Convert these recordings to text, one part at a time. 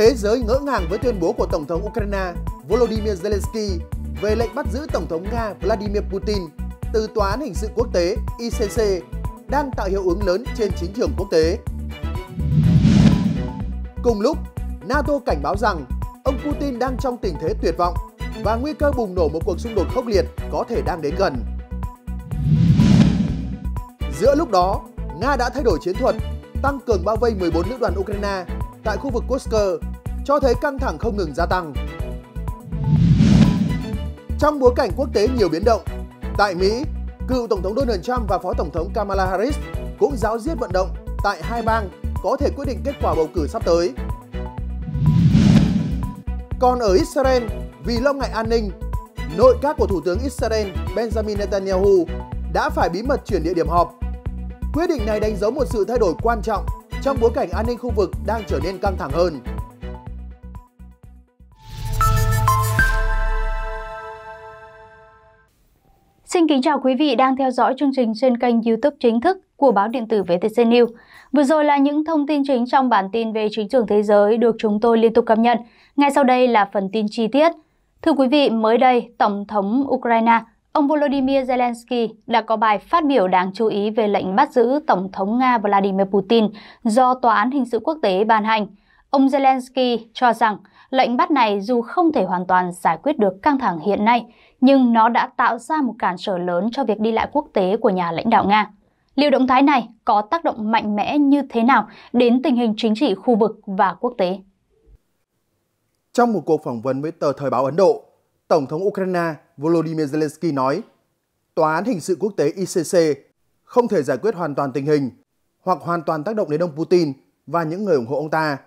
Thế giới ngỡ ngàng với tuyên bố của Tổng thống Ukraine Volodymyr Zelensky về lệnh bắt giữ Tổng thống Nga Vladimir Putin từ Tòa án Hình sự Quốc tế ICC đang tạo hiệu ứng lớn trên chính trường quốc tế. Cùng lúc, NATO cảnh báo rằng ông Putin đang trong tình thế tuyệt vọng và nguy cơ bùng nổ một cuộc xung đột khốc liệt có thể đang đến gần. Giữa lúc đó, Nga đã thay đổi chiến thuật, tăng cường bao vây 14 lữ đoàn Ukraine tại khu vực Kursk cho thấy căng thẳng không ngừng gia tăng. Trong bối cảnh quốc tế nhiều biến động, tại Mỹ, cựu Tổng thống Donald Trump và Phó Tổng thống Kamala Harris cũng giáo diết vận động tại hai bang có thể quyết định kết quả bầu cử sắp tới. Còn ở Israel, vì lo ngại an ninh, nội các của Thủ tướng Israel Benjamin Netanyahu đã phải bí mật chuyển địa điểm họp. Quyết định này đánh dấu một sự thay đổi quan trọng trong bối cảnh an ninh khu vực đang trở nên căng thẳng hơn. Xin kính chào quý vị đang theo dõi chương trình trên kênh YouTube chính thức của báo điện tử VTC News. Vừa rồi là những thông tin chính trong bản tin về chính trường thế giới được chúng tôi liên tục cập nhật. Ngay sau đây là phần tin chi tiết. Thưa quý vị, mới đây, Tổng thống Ukraine ông Volodymyr Zelensky đã có bài phát biểu đáng chú ý về lệnh bắt giữ Tổng thống Nga Vladimir Putin do Tòa án Hình sự Quốc tế ban hành. Ông Zelensky cho rằng lệnh bắt này dù không thể hoàn toàn giải quyết được căng thẳng hiện nay, nhưng nó đã tạo ra một cản trở lớn cho việc đi lại quốc tế của nhà lãnh đạo Nga. Liệu động thái này có tác động mạnh mẽ như thế nào đến tình hình chính trị khu vực và quốc tế? Trong một cuộc phỏng vấn với tờ Thời báo Ấn Độ, Tổng thống Ukraine Volodymyr Zelensky nói, Tòa án hình sự quốc tế ICC không thể giải quyết hoàn toàn tình hình hoặc hoàn toàn tác động đến ông Putin và những người ủng hộ ông ta.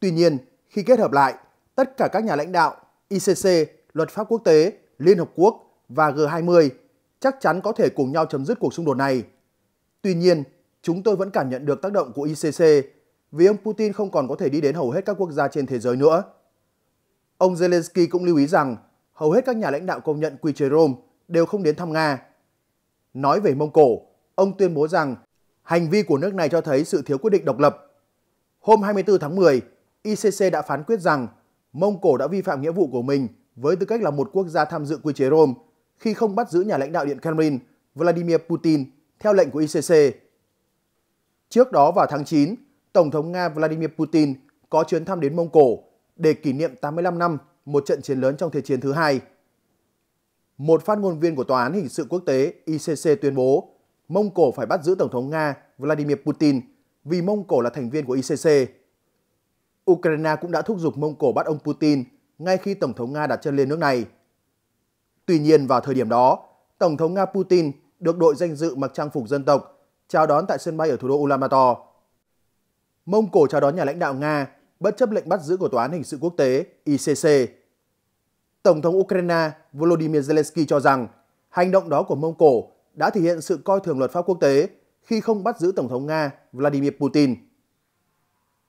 Tuy nhiên, khi kết hợp lại, tất cả các nhà lãnh đạo, ICC, luật pháp quốc tế, Liên Hợp Quốc và G20 chắc chắn có thể cùng nhau chấm dứt cuộc xung đột này. Tuy nhiên, chúng tôi vẫn cảm nhận được tác động của ICC vì ông Putin không còn có thể đi đến hầu hết các quốc gia trên thế giới nữa. Ông Zelensky cũng lưu ý rằng hầu hết các nhà lãnh đạo công nhận quy chế Rome đều không đến thăm Nga. Nói về Mông Cổ, ông tuyên bố rằng hành vi của nước này cho thấy sự thiếu quyết định độc lập. Hôm 24 tháng 10, ICC đã phán quyết rằng Mông Cổ đã vi phạm nghĩa vụ của mình với tư cách là một quốc gia tham dự quy chế Rome khi không bắt giữ nhà lãnh đạo Điện Kremlin Vladimir Putin theo lệnh của ICC. Trước đó vào tháng 9, Tổng thống Nga Vladimir Putin có chuyến thăm đến Mông Cổ để kỷ niệm 85 năm một trận chiến lớn trong Thế chiến thứ hai. Một phát ngôn viên của Tòa án Hình sự Quốc tế ICC tuyên bố Mông Cổ phải bắt giữ Tổng thống Nga Vladimir Putin vì Mông Cổ là thành viên của ICC. Ukraine cũng đã thúc giục Mông Cổ bắt ông Putin ngay khi Tổng thống Nga đặt chân lên nước này. Tuy nhiên vào thời điểm đó, Tổng thống Nga Putin được đội danh dự mặc trang phục dân tộc chào đón tại sân bay ở thủ đô Ulaanbaatar. Mông Cổ chào đón nhà lãnh đạo Nga bất chấp lệnh bắt giữ của Tòa án Hình sự Quốc tế ICC. Tổng thống Ukraine Volodymyr Zelensky cho rằng hành động đó của Mông Cổ đã thể hiện sự coi thường luật pháp quốc tế khi không bắt giữ Tổng thống Nga Vladimir Putin.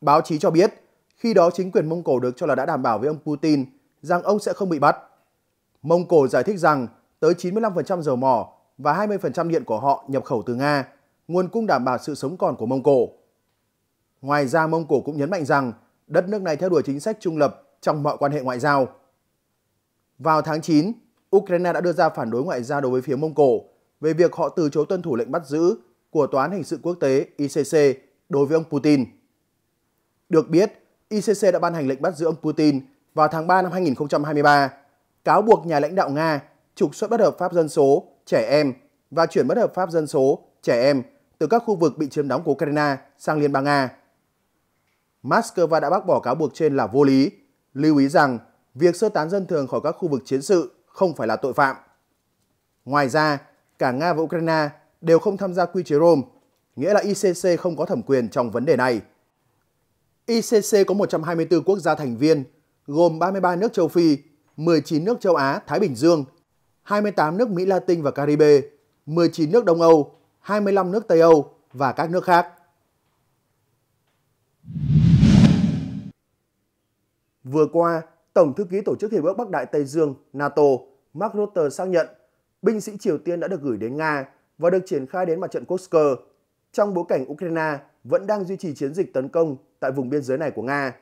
Báo chí cho biết, khi đó chính quyền Mông Cổ được cho là đã đảm bảo với ông Putin rằng ông sẽ không bị bắt. Mông Cổ giải thích rằng tới 95% dầu mỏ và 20% điện của họ nhập khẩu từ Nga, nguồn cung đảm bảo sự sống còn của Mông Cổ. Ngoài ra, Mông Cổ cũng nhấn mạnh rằng đất nước này theo đuổi chính sách trung lập trong mọi quan hệ ngoại giao. Vào tháng 9, Ukraine đã đưa ra phản đối ngoại giao đối với phía Mông Cổ về việc họ từ chối tuân thủ lệnh bắt giữ của Tòa án Hình sự Quốc tế ICC đối với ông Putin. Được biết, ICC đã ban hành lệnh bắt giữ ông Putin vào tháng 3 năm 2023, cáo buộc nhà lãnh đạo Nga trục xuất bất hợp pháp dân số, trẻ em và chuyển bất hợp pháp dân số, trẻ em từ các khu vực bị chiếm đóng của Ukraine sang Liên bang Nga. Moscow đã bác bỏ cáo buộc trên là vô lý, lưu ý rằng việc sơ tán dân thường khỏi các khu vực chiến sự không phải là tội phạm. Ngoài ra, cả Nga và Ukraine đều không tham gia quy chế Rome, nghĩa là ICC không có thẩm quyền trong vấn đề này. ICC có 124 quốc gia thành viên, gồm 33 nước châu Phi, 19 nước châu Á, Thái Bình Dương, 28 nước Mỹ Latin và Caribe, 19 nước Đông Âu, 25 nước Tây Âu và các nước khác. Vừa qua, Tổng thư ký Tổ chức Hiệp ước Bắc Đại Tây Dương NATO Mark Rutte xác nhận binh sĩ Triều Tiên đã được gửi đến Nga và được triển khai đến mặt trận Kursk trong bối cảnh Ukraine vẫn đang duy trì chiến dịch tấn công tại vùng biên giới này của Nga.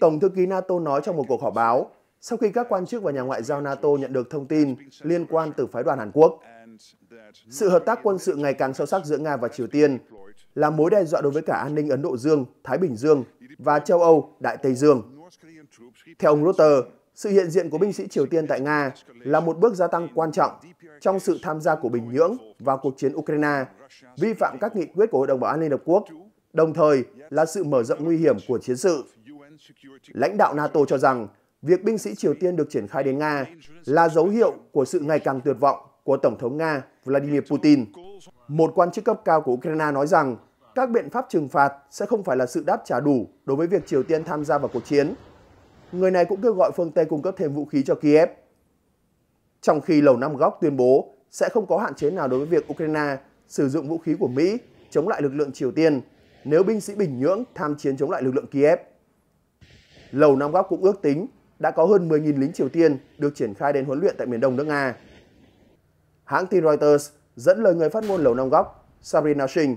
Tổng thư ký NATO nói trong một cuộc họp báo sau khi các quan chức và nhà ngoại giao NATO nhận được thông tin liên quan từ phái đoàn Hàn Quốc. Sự hợp tác quân sự ngày càng sâu sắc giữa Nga và Triều Tiên là mối đe dọa đối với cả an ninh Ấn Độ Dương, Thái Bình Dương và châu Âu, Đại Tây Dương. Theo ông Reuters, sự hiện diện của binh sĩ Triều Tiên tại Nga là một bước gia tăng quan trọng trong sự tham gia của Bình Nhưỡng vào cuộc chiến Ukraine, vi phạm các nghị quyết của Hội đồng Bảo an Liên Hợp Quốc, đồng thời là sự mở rộng nguy hiểm của chiến sự. Lãnh đạo NATO cho rằng việc binh sĩ Triều Tiên được triển khai đến Nga là dấu hiệu của sự ngày càng tuyệt vọng của Tổng thống Nga Vladimir Putin. Một quan chức cấp cao của Ukraine nói rằng các biện pháp trừng phạt sẽ không phải là sự đáp trả đủ đối với việc Triều Tiên tham gia vào cuộc chiến người này cũng kêu gọi phương Tây cung cấp thêm vũ khí cho Kiev. Trong khi Lầu Năm Góc tuyên bố sẽ không có hạn chế nào đối với việc Ukraine sử dụng vũ khí của Mỹ chống lại lực lượng Triều Tiên nếu binh sĩ Bình Nhưỡng tham chiến chống lại lực lượng Kiev. Lầu Năm Góc cũng ước tính đã có hơn 10.000 lính Triều Tiên được triển khai đến huấn luyện tại miền đông nước Nga. Hãng tin Reuters dẫn lời người phát ngôn Lầu Năm Góc Sabrina Singh.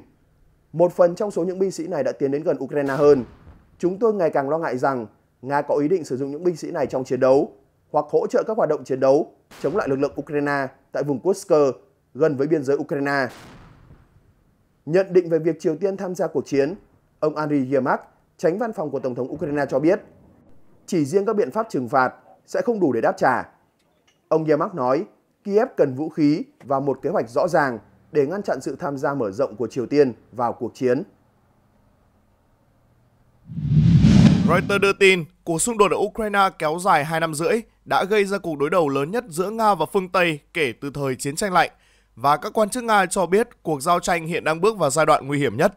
Một phần trong số những binh sĩ này đã tiến đến gần Ukraine hơn. Chúng tôi ngày càng lo ngại rằng Nga có ý định sử dụng những binh sĩ này trong chiến đấu hoặc hỗ trợ các hoạt động chiến đấu chống lại lực lượng Ukraine tại vùng Kursk gần với biên giới Ukraine. Nhận định về việc Triều Tiên tham gia cuộc chiến, ông Andriy Yermak, tránh văn phòng của Tổng thống Ukraine cho biết, chỉ riêng các biện pháp trừng phạt sẽ không đủ để đáp trả. Ông Yermak nói, Kiev cần vũ khí và một kế hoạch rõ ràng để ngăn chặn sự tham gia mở rộng của Triều Tiên vào cuộc chiến. Reuters đưa tin, cuộc xung đột ở Ukraine kéo dài 2 năm rưỡi đã gây ra cuộc đối đầu lớn nhất giữa Nga và phương Tây kể từ thời chiến tranh lạnh và các quan chức Nga cho biết cuộc giao tranh hiện đang bước vào giai đoạn nguy hiểm nhất.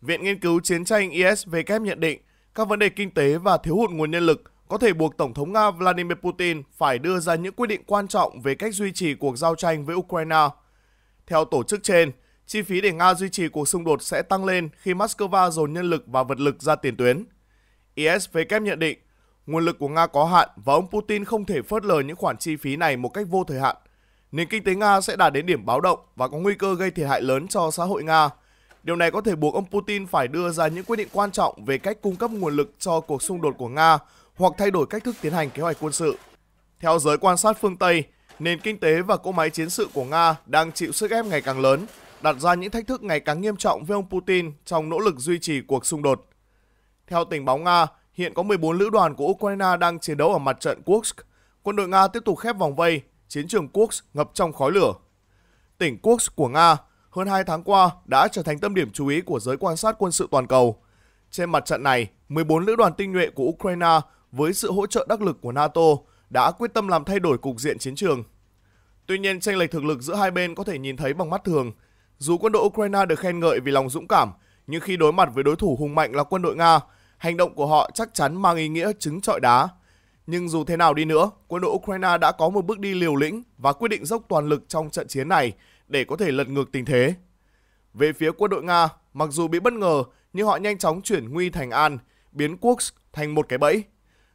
Viện Nghiên cứu Chiến tranh ISW nhận định các vấn đề kinh tế và thiếu hụt nguồn nhân lực có thể buộc Tổng thống Nga Vladimir Putin phải đưa ra những quyết định quan trọng về cách duy trì cuộc giao tranh với Ukraine. Theo tổ chức trên, chi phí để Nga duy trì cuộc xung đột sẽ tăng lên khi Moscow dồn nhân lực và vật lực ra tiền tuyến – ISVK nhận định, nguồn lực của Nga có hạn và ông Putin không thể phớt lờ những khoản chi phí này một cách vô thời hạn. Nền kinh tế Nga sẽ đạt đến điểm báo động và có nguy cơ gây thiệt hại lớn cho xã hội Nga. Điều này có thể buộc ông Putin phải đưa ra những quyết định quan trọng về cách cung cấp nguồn lực cho cuộc xung đột của Nga hoặc thay đổi cách thức tiến hành kế hoạch quân sự. Theo giới quan sát phương Tây, nền kinh tế và cỗ máy chiến sự của Nga đang chịu sức ép ngày càng lớn, đặt ra những thách thức ngày càng nghiêm trọng với ông Putin trong nỗ lực duy trì cuộc xung đột. Theo tình báo Nga, hiện có 14 lữ đoàn của Ukraine đang chiến đấu ở mặt trận Kursk. Quân đội Nga tiếp tục khép vòng vây, chiến trường Kursk ngập trong khói lửa. Tỉnh Kursk của Nga hơn 2 tháng qua đã trở thành tâm điểm chú ý của giới quan sát quân sự toàn cầu. Trên mặt trận này, 14 lữ đoàn tinh nhuệ của Ukraine với sự hỗ trợ đắc lực của NATO đã quyết tâm làm thay đổi cục diện chiến trường. Tuy nhiên, tranh lệch thực lực giữa hai bên có thể nhìn thấy bằng mắt thường. Dù quân đội Ukraine được khen ngợi vì lòng dũng cảm, nhưng khi đối mặt với đối thủ hùng mạnh là quân đội Nga, hành động của họ chắc chắn mang ý nghĩa trứng trọi đá. Nhưng dù thế nào đi nữa, quân đội Ukraine đã có một bước đi liều lĩnh và quyết định dốc toàn lực trong trận chiến này để có thể lật ngược tình thế. Về phía quân đội Nga, mặc dù bị bất ngờ nhưng họ nhanh chóng chuyển nguy thành an, biến Kursk thành một cái bẫy.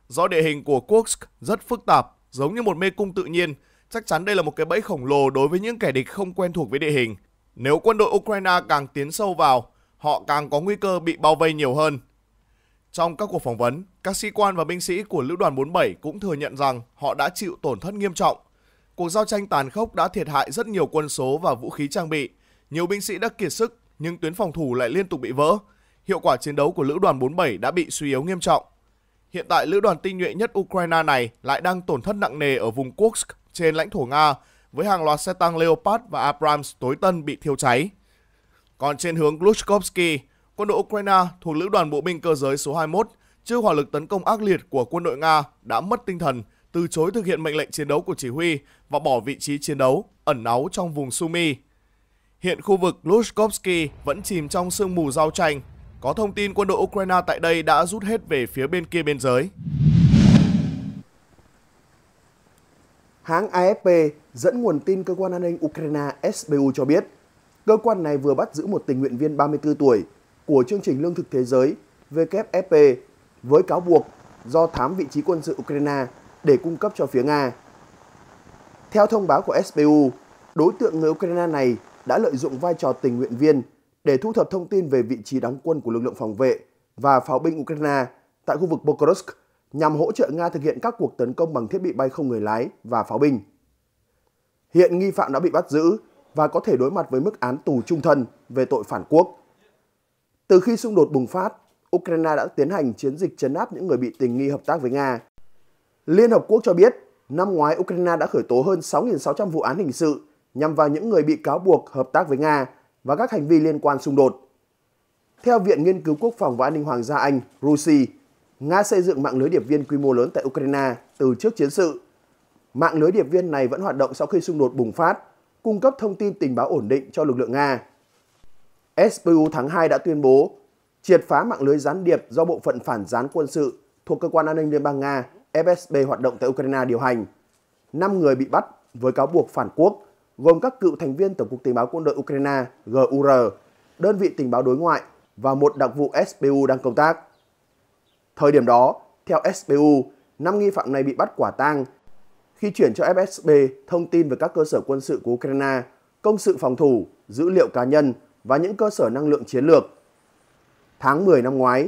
Do địa hình của Kursk rất phức tạp, giống như một mê cung tự nhiên, chắc chắn đây là một cái bẫy khổng lồ đối với những kẻ địch không quen thuộc với địa hình. Nếu quân đội Ukraine càng tiến sâu vào, họ càng có nguy cơ bị bao vây nhiều hơn. Trong các cuộc phỏng vấn, các sĩ quan và binh sĩ của Lữ đoàn 47 cũng thừa nhận rằng họ đã chịu tổn thất nghiêm trọng. Cuộc giao tranh tàn khốc đã thiệt hại rất nhiều quân số và vũ khí trang bị. Nhiều binh sĩ đã kiệt sức nhưng tuyến phòng thủ lại liên tục bị vỡ. Hiệu quả chiến đấu của Lữ đoàn 47 đã bị suy yếu nghiêm trọng. Hiện tại, Lữ đoàn tinh nhuệ nhất Ukraine này lại đang tổn thất nặng nề ở vùng Kursk trên lãnh thổ Nga với hàng loạt xe tăng Leopard và Abrams tối tân bị thiêu cháy. Còn trên hướng Glushkovsky, quân đội Ukraine thuộc lữ đoàn bộ binh cơ giới số 21 trước hỏa lực tấn công ác liệt của quân đội Nga đã mất tinh thần, từ chối thực hiện mệnh lệnh chiến đấu của chỉ huy và bỏ vị trí chiến đấu, ẩn náu trong vùng Sumi. Hiện khu vực Lushkovsky vẫn chìm trong sương mù giao tranh. Có thông tin quân đội Ukraine tại đây đã rút hết về phía bên kia biên giới. Hãng AFP dẫn nguồn tin cơ quan an ninh Ukraine SBU cho biết, cơ quan này vừa bắt giữ một tình nguyện viên 34 tuổi của chương trình lương thực thế giới WFP với cáo buộc do thám vị trí quân sự Ukraine để cung cấp cho phía Nga. Theo thông báo của SBU, đối tượng người Ukraine này đã lợi dụng vai trò tình nguyện viên để thu thập thông tin về vị trí đóng quân của lực lượng phòng vệ và pháo binh Ukraine tại khu vực Pokrovsk nhằm hỗ trợ Nga thực hiện các cuộc tấn công bằng thiết bị bay không người lái và pháo binh. Hiện nghi phạm đã bị bắt giữ và có thể đối mặt với mức án tù trung thân về tội phản quốc. Từ khi xung đột bùng phát, Ukraine đã tiến hành chiến dịch chấn áp những người bị tình nghi hợp tác với Nga. Liên Hợp Quốc cho biết, năm ngoái Ukraine đã khởi tố hơn 6.600 vụ án hình sự nhằm vào những người bị cáo buộc hợp tác với Nga và các hành vi liên quan xung đột. Theo Viện Nghiên cứu Quốc phòng và An ninh Hoàng gia Anh, RUSI, Nga xây dựng mạng lưới điệp viên quy mô lớn tại Ukraine từ trước chiến sự. Mạng lưới điệp viên này vẫn hoạt động sau khi xung đột bùng phát, cung cấp thông tin tình báo ổn định cho lực lượng Nga SBU tháng 2 đã tuyên bố triệt phá mạng lưới gián điệp do bộ phận phản gián quân sự thuộc Cơ quan An ninh Liên bang Nga FSB hoạt động tại Ukraine điều hành. 5 người bị bắt với cáo buộc phản quốc, gồm các cựu thành viên Tổng cục Tình báo quân đội Ukraine GUR, đơn vị tình báo đối ngoại và một đặc vụ SBU đang công tác. Thời điểm đó, theo SBU, 5 nghi phạm này bị bắt quả tang khi chuyển cho FSB thông tin về các cơ sở quân sự của Ukraine, công sự phòng thủ, dữ liệu cá nhân, và những cơ sở năng lượng chiến lược. Tháng 10 năm ngoái,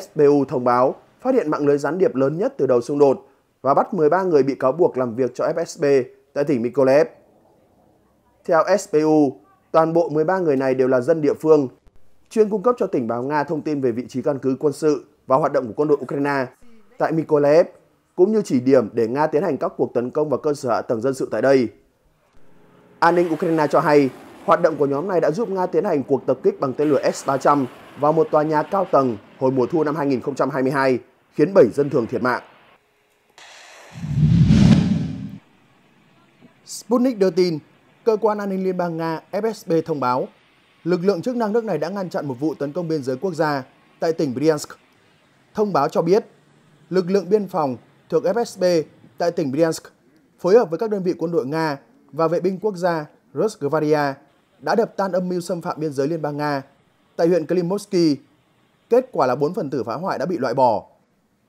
SBU thông báo phát hiện mạng lưới gián điệp lớn nhất từ đầu xung đột và bắt 13 người bị cáo buộc làm việc cho FSB tại tỉnh Mykolaiv. Theo SBU, toàn bộ 13 người này đều là dân địa phương, chuyên cung cấp cho tỉnh báo Nga thông tin về vị trí căn cứ quân sự và hoạt động của quân đội Ukraine tại Mykolaiv, cũng như chỉ điểm để Nga tiến hành các cuộc tấn công vào cơ sở hạ tầng dân sự tại đây. An ninh Ukraine cho hay Hoạt động của nhóm này đã giúp Nga tiến hành cuộc tập kích bằng tên lửa S-300 vào một tòa nhà cao tầng hồi mùa thu năm 2022, khiến 7 dân thường thiệt mạng. Sputnik đưa tin, cơ quan an ninh liên bang Nga FSB thông báo, lực lượng chức năng nước này đã ngăn chặn một vụ tấn công biên giới quốc gia tại tỉnh Bryansk. Thông báo cho biết, lực lượng biên phòng thuộc FSB tại tỉnh Bryansk phối hợp với các đơn vị quân đội Nga và vệ binh quốc gia Rosgvardia đã đập tan âm mưu xâm phạm biên giới Liên bang Nga tại huyện Klimovsky. Kết quả là 4 phần tử phá hoại đã bị loại bỏ.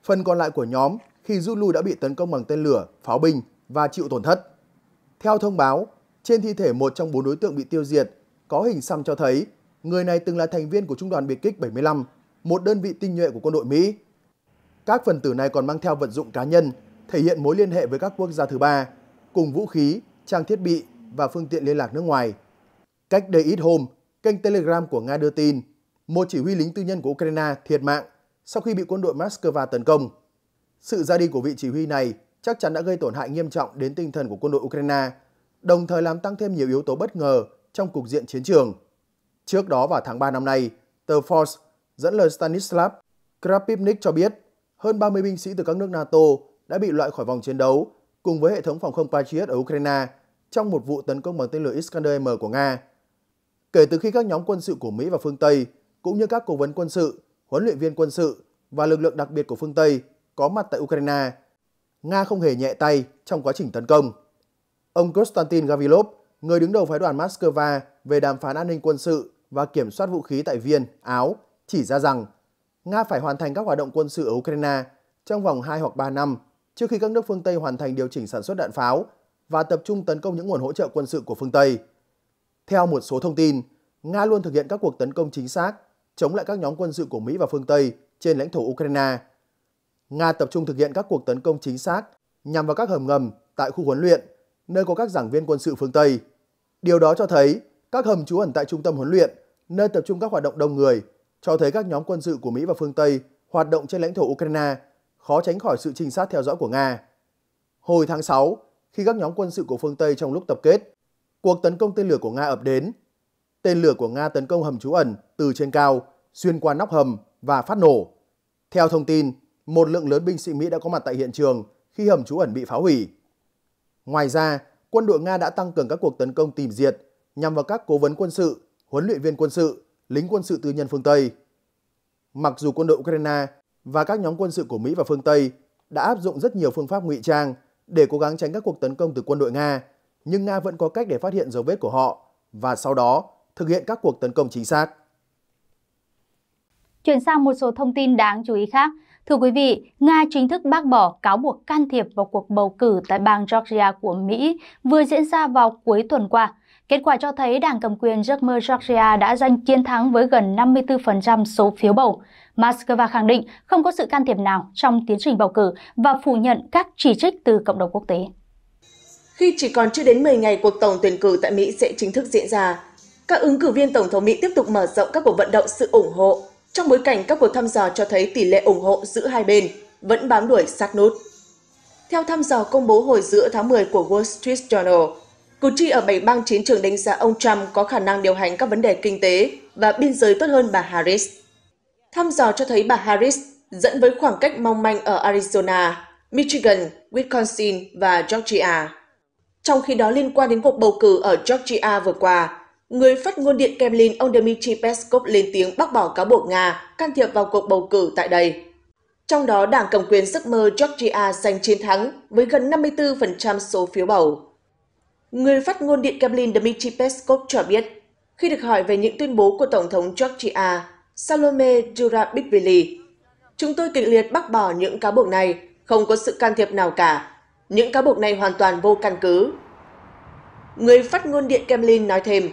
Phần còn lại của nhóm khi rút lui đã bị tấn công bằng tên lửa, pháo binh và chịu tổn thất. Theo thông báo, trên thi thể một trong bốn đối tượng bị tiêu diệt có hình xăm cho thấy người này từng là thành viên của Trung đoàn biệt kích 75, một đơn vị tinh nhuệ của quân đội Mỹ. Các phần tử này còn mang theo vận dụng cá nhân, thể hiện mối liên hệ với các quốc gia thứ ba, cùng vũ khí, trang thiết bị và phương tiện liên lạc nước ngoài. Cách đây ít hôm, kênh Telegram của Nga đưa tin một chỉ huy lính tư nhân của Ukraine thiệt mạng sau khi bị quân đội Moscow tấn công. Sự ra đi của vị chỉ huy này chắc chắn đã gây tổn hại nghiêm trọng đến tinh thần của quân đội Ukraine, đồng thời làm tăng thêm nhiều yếu tố bất ngờ trong cục diện chiến trường. Trước đó vào tháng 3 năm nay, tờ force dẫn lời Stanislav Krapivnik cho biết hơn 30 binh sĩ từ các nước NATO đã bị loại khỏi vòng chiến đấu cùng với hệ thống phòng không Patriot ở Ukraine trong một vụ tấn công bằng tên lửa Iskander-M của Nga kể từ khi các nhóm quân sự của Mỹ và phương Tây, cũng như các cố vấn quân sự, huấn luyện viên quân sự và lực lượng đặc biệt của phương Tây có mặt tại Ukraine, Nga không hề nhẹ tay trong quá trình tấn công. Ông Konstantin Gavrilov, người đứng đầu phái đoàn Moscow về đàm phán an ninh quân sự và kiểm soát vũ khí tại Viên, Áo, chỉ ra rằng Nga phải hoàn thành các hoạt động quân sự ở Ukraine trong vòng 2 hoặc 3 năm trước khi các nước phương Tây hoàn thành điều chỉnh sản xuất đạn pháo và tập trung tấn công những nguồn hỗ trợ quân sự của phương Tây. Theo một số thông tin, Nga luôn thực hiện các cuộc tấn công chính xác chống lại các nhóm quân sự của Mỹ và phương Tây trên lãnh thổ Ukraine. Nga tập trung thực hiện các cuộc tấn công chính xác nhằm vào các hầm ngầm tại khu huấn luyện, nơi có các giảng viên quân sự phương Tây. Điều đó cho thấy các hầm trú ẩn tại trung tâm huấn luyện, nơi tập trung các hoạt động đông người, cho thấy các nhóm quân sự của Mỹ và phương Tây hoạt động trên lãnh thổ Ukraine khó tránh khỏi sự trinh sát theo dõi của Nga. Hồi tháng 6, khi các nhóm quân sự của phương Tây trong lúc tập kết cuộc tấn công tên lửa của Nga ập đến. Tên lửa của Nga tấn công hầm trú ẩn từ trên cao, xuyên qua nóc hầm và phát nổ. Theo thông tin, một lượng lớn binh sĩ Mỹ đã có mặt tại hiện trường khi hầm trú ẩn bị phá hủy. Ngoài ra, quân đội Nga đã tăng cường các cuộc tấn công tìm diệt nhằm vào các cố vấn quân sự, huấn luyện viên quân sự, lính quân sự tư nhân phương Tây. Mặc dù quân đội Ukraine và các nhóm quân sự của Mỹ và phương Tây đã áp dụng rất nhiều phương pháp ngụy trang để cố gắng tránh các cuộc tấn công từ quân đội Nga, nhưng Nga vẫn có cách để phát hiện dấu vết của họ và sau đó thực hiện các cuộc tấn công chính xác. Chuyển sang một số thông tin đáng chú ý khác. Thưa quý vị, Nga chính thức bác bỏ cáo buộc can thiệp vào cuộc bầu cử tại bang Georgia của Mỹ vừa diễn ra vào cuối tuần qua. Kết quả cho thấy đảng cầm quyền giấc mơ Georgia đã giành chiến thắng với gần 54% số phiếu bầu. Moscow khẳng định không có sự can thiệp nào trong tiến trình bầu cử và phủ nhận các chỉ trích từ cộng đồng quốc tế khi chỉ còn chưa đến 10 ngày cuộc tổng tuyển cử tại Mỹ sẽ chính thức diễn ra. Các ứng cử viên tổng thống Mỹ tiếp tục mở rộng các cuộc vận động sự ủng hộ trong bối cảnh các cuộc thăm dò cho thấy tỷ lệ ủng hộ giữa hai bên vẫn bám đuổi sát nút. Theo thăm dò công bố hồi giữa tháng 10 của Wall Street Journal, cử tri ở bảy bang chiến trường đánh giá ông Trump có khả năng điều hành các vấn đề kinh tế và biên giới tốt hơn bà Harris. Thăm dò cho thấy bà Harris dẫn với khoảng cách mong manh ở Arizona, Michigan, Wisconsin và Georgia. Trong khi đó liên quan đến cuộc bầu cử ở Georgia vừa qua, người phát ngôn điện Kremlin ông Dmitry Peskov lên tiếng bác bỏ cáo buộc Nga can thiệp vào cuộc bầu cử tại đây. Trong đó, đảng cầm quyền giấc mơ Georgia giành chiến thắng với gần 54% số phiếu bầu. Người phát ngôn điện Kremlin Dmitry Peskov cho biết, khi được hỏi về những tuyên bố của Tổng thống Georgia Salome Zurabishvili, chúng tôi kịch liệt bác bỏ những cáo buộc này, không có sự can thiệp nào cả, những cáo buộc này hoàn toàn vô căn cứ. Người phát ngôn Điện Kremlin nói thêm,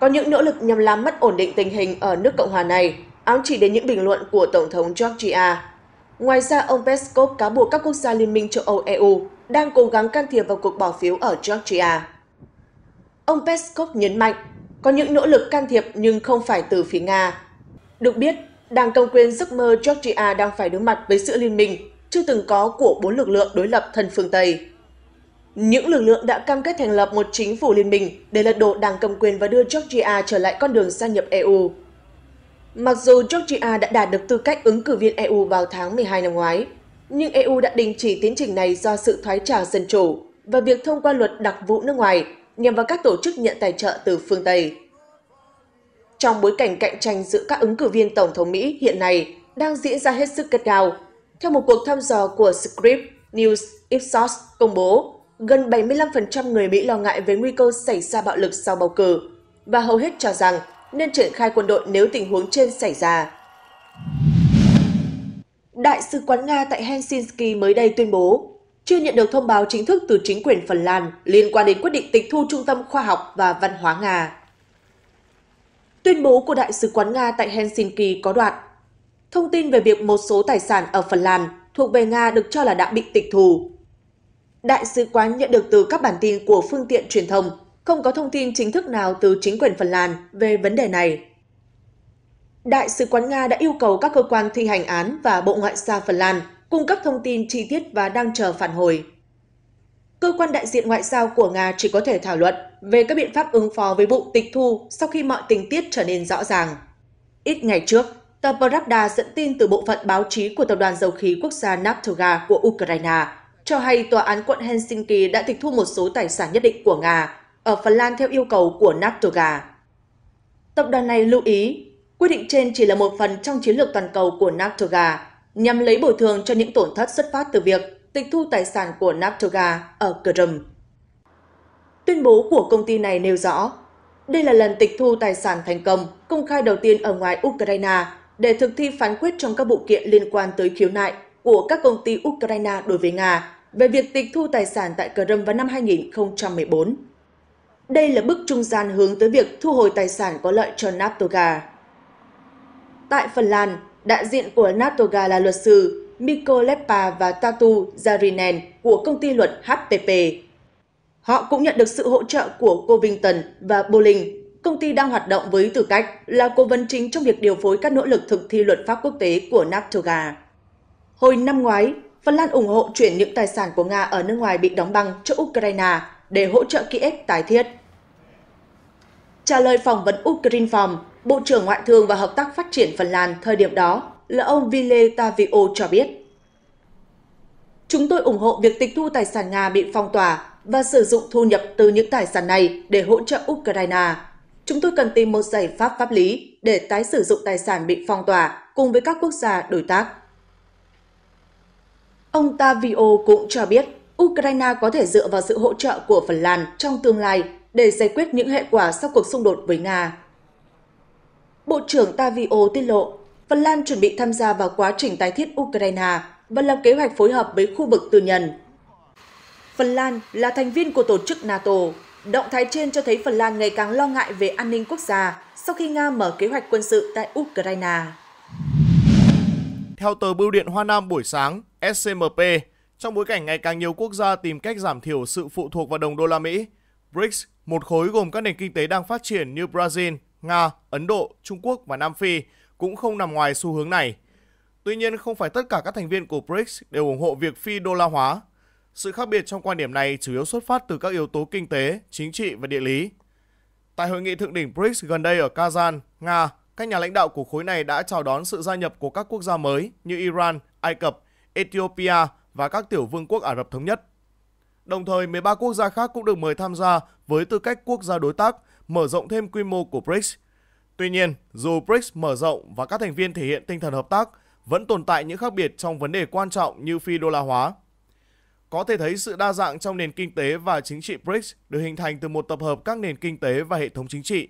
có những nỗ lực nhằm làm mất ổn định tình hình ở nước Cộng hòa này, ám chỉ đến những bình luận của Tổng thống Georgia. Ngoài ra, ông Peskov cáo buộc các quốc gia Liên minh châu Âu-EU đang cố gắng can thiệp vào cuộc bỏ phiếu ở Georgia. Ông Peskov nhấn mạnh, có những nỗ lực can thiệp nhưng không phải từ phía Nga. Được biết, Đảng Cầm quyền giấc mơ Georgia đang phải đối mặt với sự liên minh chưa từng có của bốn lực lượng đối lập thân phương Tây. Những lực lượng đã cam kết thành lập một chính phủ liên minh để lật đổ đảng cầm quyền và đưa Georgia trở lại con đường gia nhập EU. Mặc dù Georgia đã đạt được tư cách ứng cử viên EU vào tháng 12 năm ngoái, nhưng EU đã đình chỉ tiến trình này do sự thoái trào dân chủ và việc thông qua luật đặc vụ nước ngoài nhằm vào các tổ chức nhận tài trợ từ phương Tây. Trong bối cảnh cạnh tranh giữa các ứng cử viên Tổng thống Mỹ hiện nay đang diễn ra hết sức cất cao theo một cuộc thăm dò của Scrip News Ipsos công bố, gần 75% người Mỹ lo ngại về nguy cơ xảy ra bạo lực sau bầu cử và hầu hết cho rằng nên triển khai quân đội nếu tình huống trên xảy ra. Đại sứ quán Nga tại Helsinki mới đây tuyên bố chưa nhận được thông báo chính thức từ chính quyền Phần Lan liên quan đến quyết định tịch thu Trung tâm Khoa học và Văn hóa Nga. Tuyên bố của Đại sứ quán Nga tại Helsinki có đoạn thông tin về việc một số tài sản ở Phần Lan thuộc về Nga được cho là đã bị tịch thu. Đại sứ quán nhận được từ các bản tin của phương tiện truyền thông không có thông tin chính thức nào từ chính quyền Phần Lan về vấn đề này. Đại sứ quán Nga đã yêu cầu các cơ quan thi hành án và Bộ Ngoại giao Phần Lan cung cấp thông tin chi tiết và đang chờ phản hồi. Cơ quan đại diện ngoại giao của Nga chỉ có thể thảo luận về các biện pháp ứng phó với vụ tịch thu sau khi mọi tình tiết trở nên rõ ràng. Ít ngày trước, Tờ Pravda dẫn tin từ bộ phận báo chí của Tập đoàn Dầu khí Quốc gia Naftoga của Ukraine cho hay tòa án quận Helsinki đã tịch thu một số tài sản nhất định của Nga ở Phần Lan theo yêu cầu của Naftoga. Tập đoàn này lưu ý, quyết định trên chỉ là một phần trong chiến lược toàn cầu của Naftoga nhằm lấy bồi thường cho những tổn thất xuất phát từ việc tịch thu tài sản của Naftoga ở Crimea. Tuyên bố của công ty này nêu rõ, đây là lần tịch thu tài sản thành công công khai đầu tiên ở ngoài Ukraine để thực thi phán quyết trong các vụ kiện liên quan tới khiếu nại của các công ty Ukraine đối với Nga về việc tịch thu tài sản tại Crimea vào năm 2014. Đây là bước trung gian hướng tới việc thu hồi tài sản có lợi cho NATOGA. Tại Phần Lan, đại diện của NATOGA là luật sư Mikko Leppa và Tatu Zarinen của công ty luật HPP. Họ cũng nhận được sự hỗ trợ của Covington và Bolling công ty đang hoạt động với tư cách là cố vấn chính trong việc điều phối các nỗ lực thực thi luật pháp quốc tế của Naftoga. Hồi năm ngoái, Phần Lan ủng hộ chuyển những tài sản của Nga ở nước ngoài bị đóng băng cho Ukraine để hỗ trợ Kiev tái thiết. Trả lời phỏng vấn Ukraine Farm, Bộ trưởng Ngoại thương và Hợp tác Phát triển Phần Lan thời điểm đó là ông Ville Tavio cho biết. Chúng tôi ủng hộ việc tịch thu tài sản Nga bị phong tỏa và sử dụng thu nhập từ những tài sản này để hỗ trợ Ukraine, Chúng tôi cần tìm một giải pháp pháp lý để tái sử dụng tài sản bị phong tỏa cùng với các quốc gia đối tác. Ông Tavio cũng cho biết Ukraine có thể dựa vào sự hỗ trợ của Phần Lan trong tương lai để giải quyết những hệ quả sau cuộc xung đột với Nga. Bộ trưởng Tavio tiết lộ, Phần Lan chuẩn bị tham gia vào quá trình tái thiết Ukraine và lập kế hoạch phối hợp với khu vực tư nhân. Phần Lan là thành viên của tổ chức NATO, Động thái trên cho thấy Phần Lan ngày càng lo ngại về an ninh quốc gia sau khi Nga mở kế hoạch quân sự tại Ukraine. Theo tờ Bưu điện Hoa Nam buổi sáng, SCMP, trong bối cảnh ngày càng nhiều quốc gia tìm cách giảm thiểu sự phụ thuộc vào đồng đô la Mỹ, BRICS, một khối gồm các nền kinh tế đang phát triển như Brazil, Nga, Ấn Độ, Trung Quốc và Nam Phi cũng không nằm ngoài xu hướng này. Tuy nhiên, không phải tất cả các thành viên của BRICS đều ủng hộ việc phi đô la hóa sự khác biệt trong quan điểm này chủ yếu xuất phát từ các yếu tố kinh tế, chính trị và địa lý. Tại hội nghị thượng đỉnh BRICS gần đây ở Kazan, Nga, các nhà lãnh đạo của khối này đã chào đón sự gia nhập của các quốc gia mới như Iran, Ai Cập, Ethiopia và các tiểu vương quốc Ả Rập Thống Nhất. Đồng thời, 13 quốc gia khác cũng được mời tham gia với tư cách quốc gia đối tác, mở rộng thêm quy mô của BRICS. Tuy nhiên, dù BRICS mở rộng và các thành viên thể hiện tinh thần hợp tác, vẫn tồn tại những khác biệt trong vấn đề quan trọng như phi đô la hóa, có thể thấy sự đa dạng trong nền kinh tế và chính trị BRICS được hình thành từ một tập hợp các nền kinh tế và hệ thống chính trị.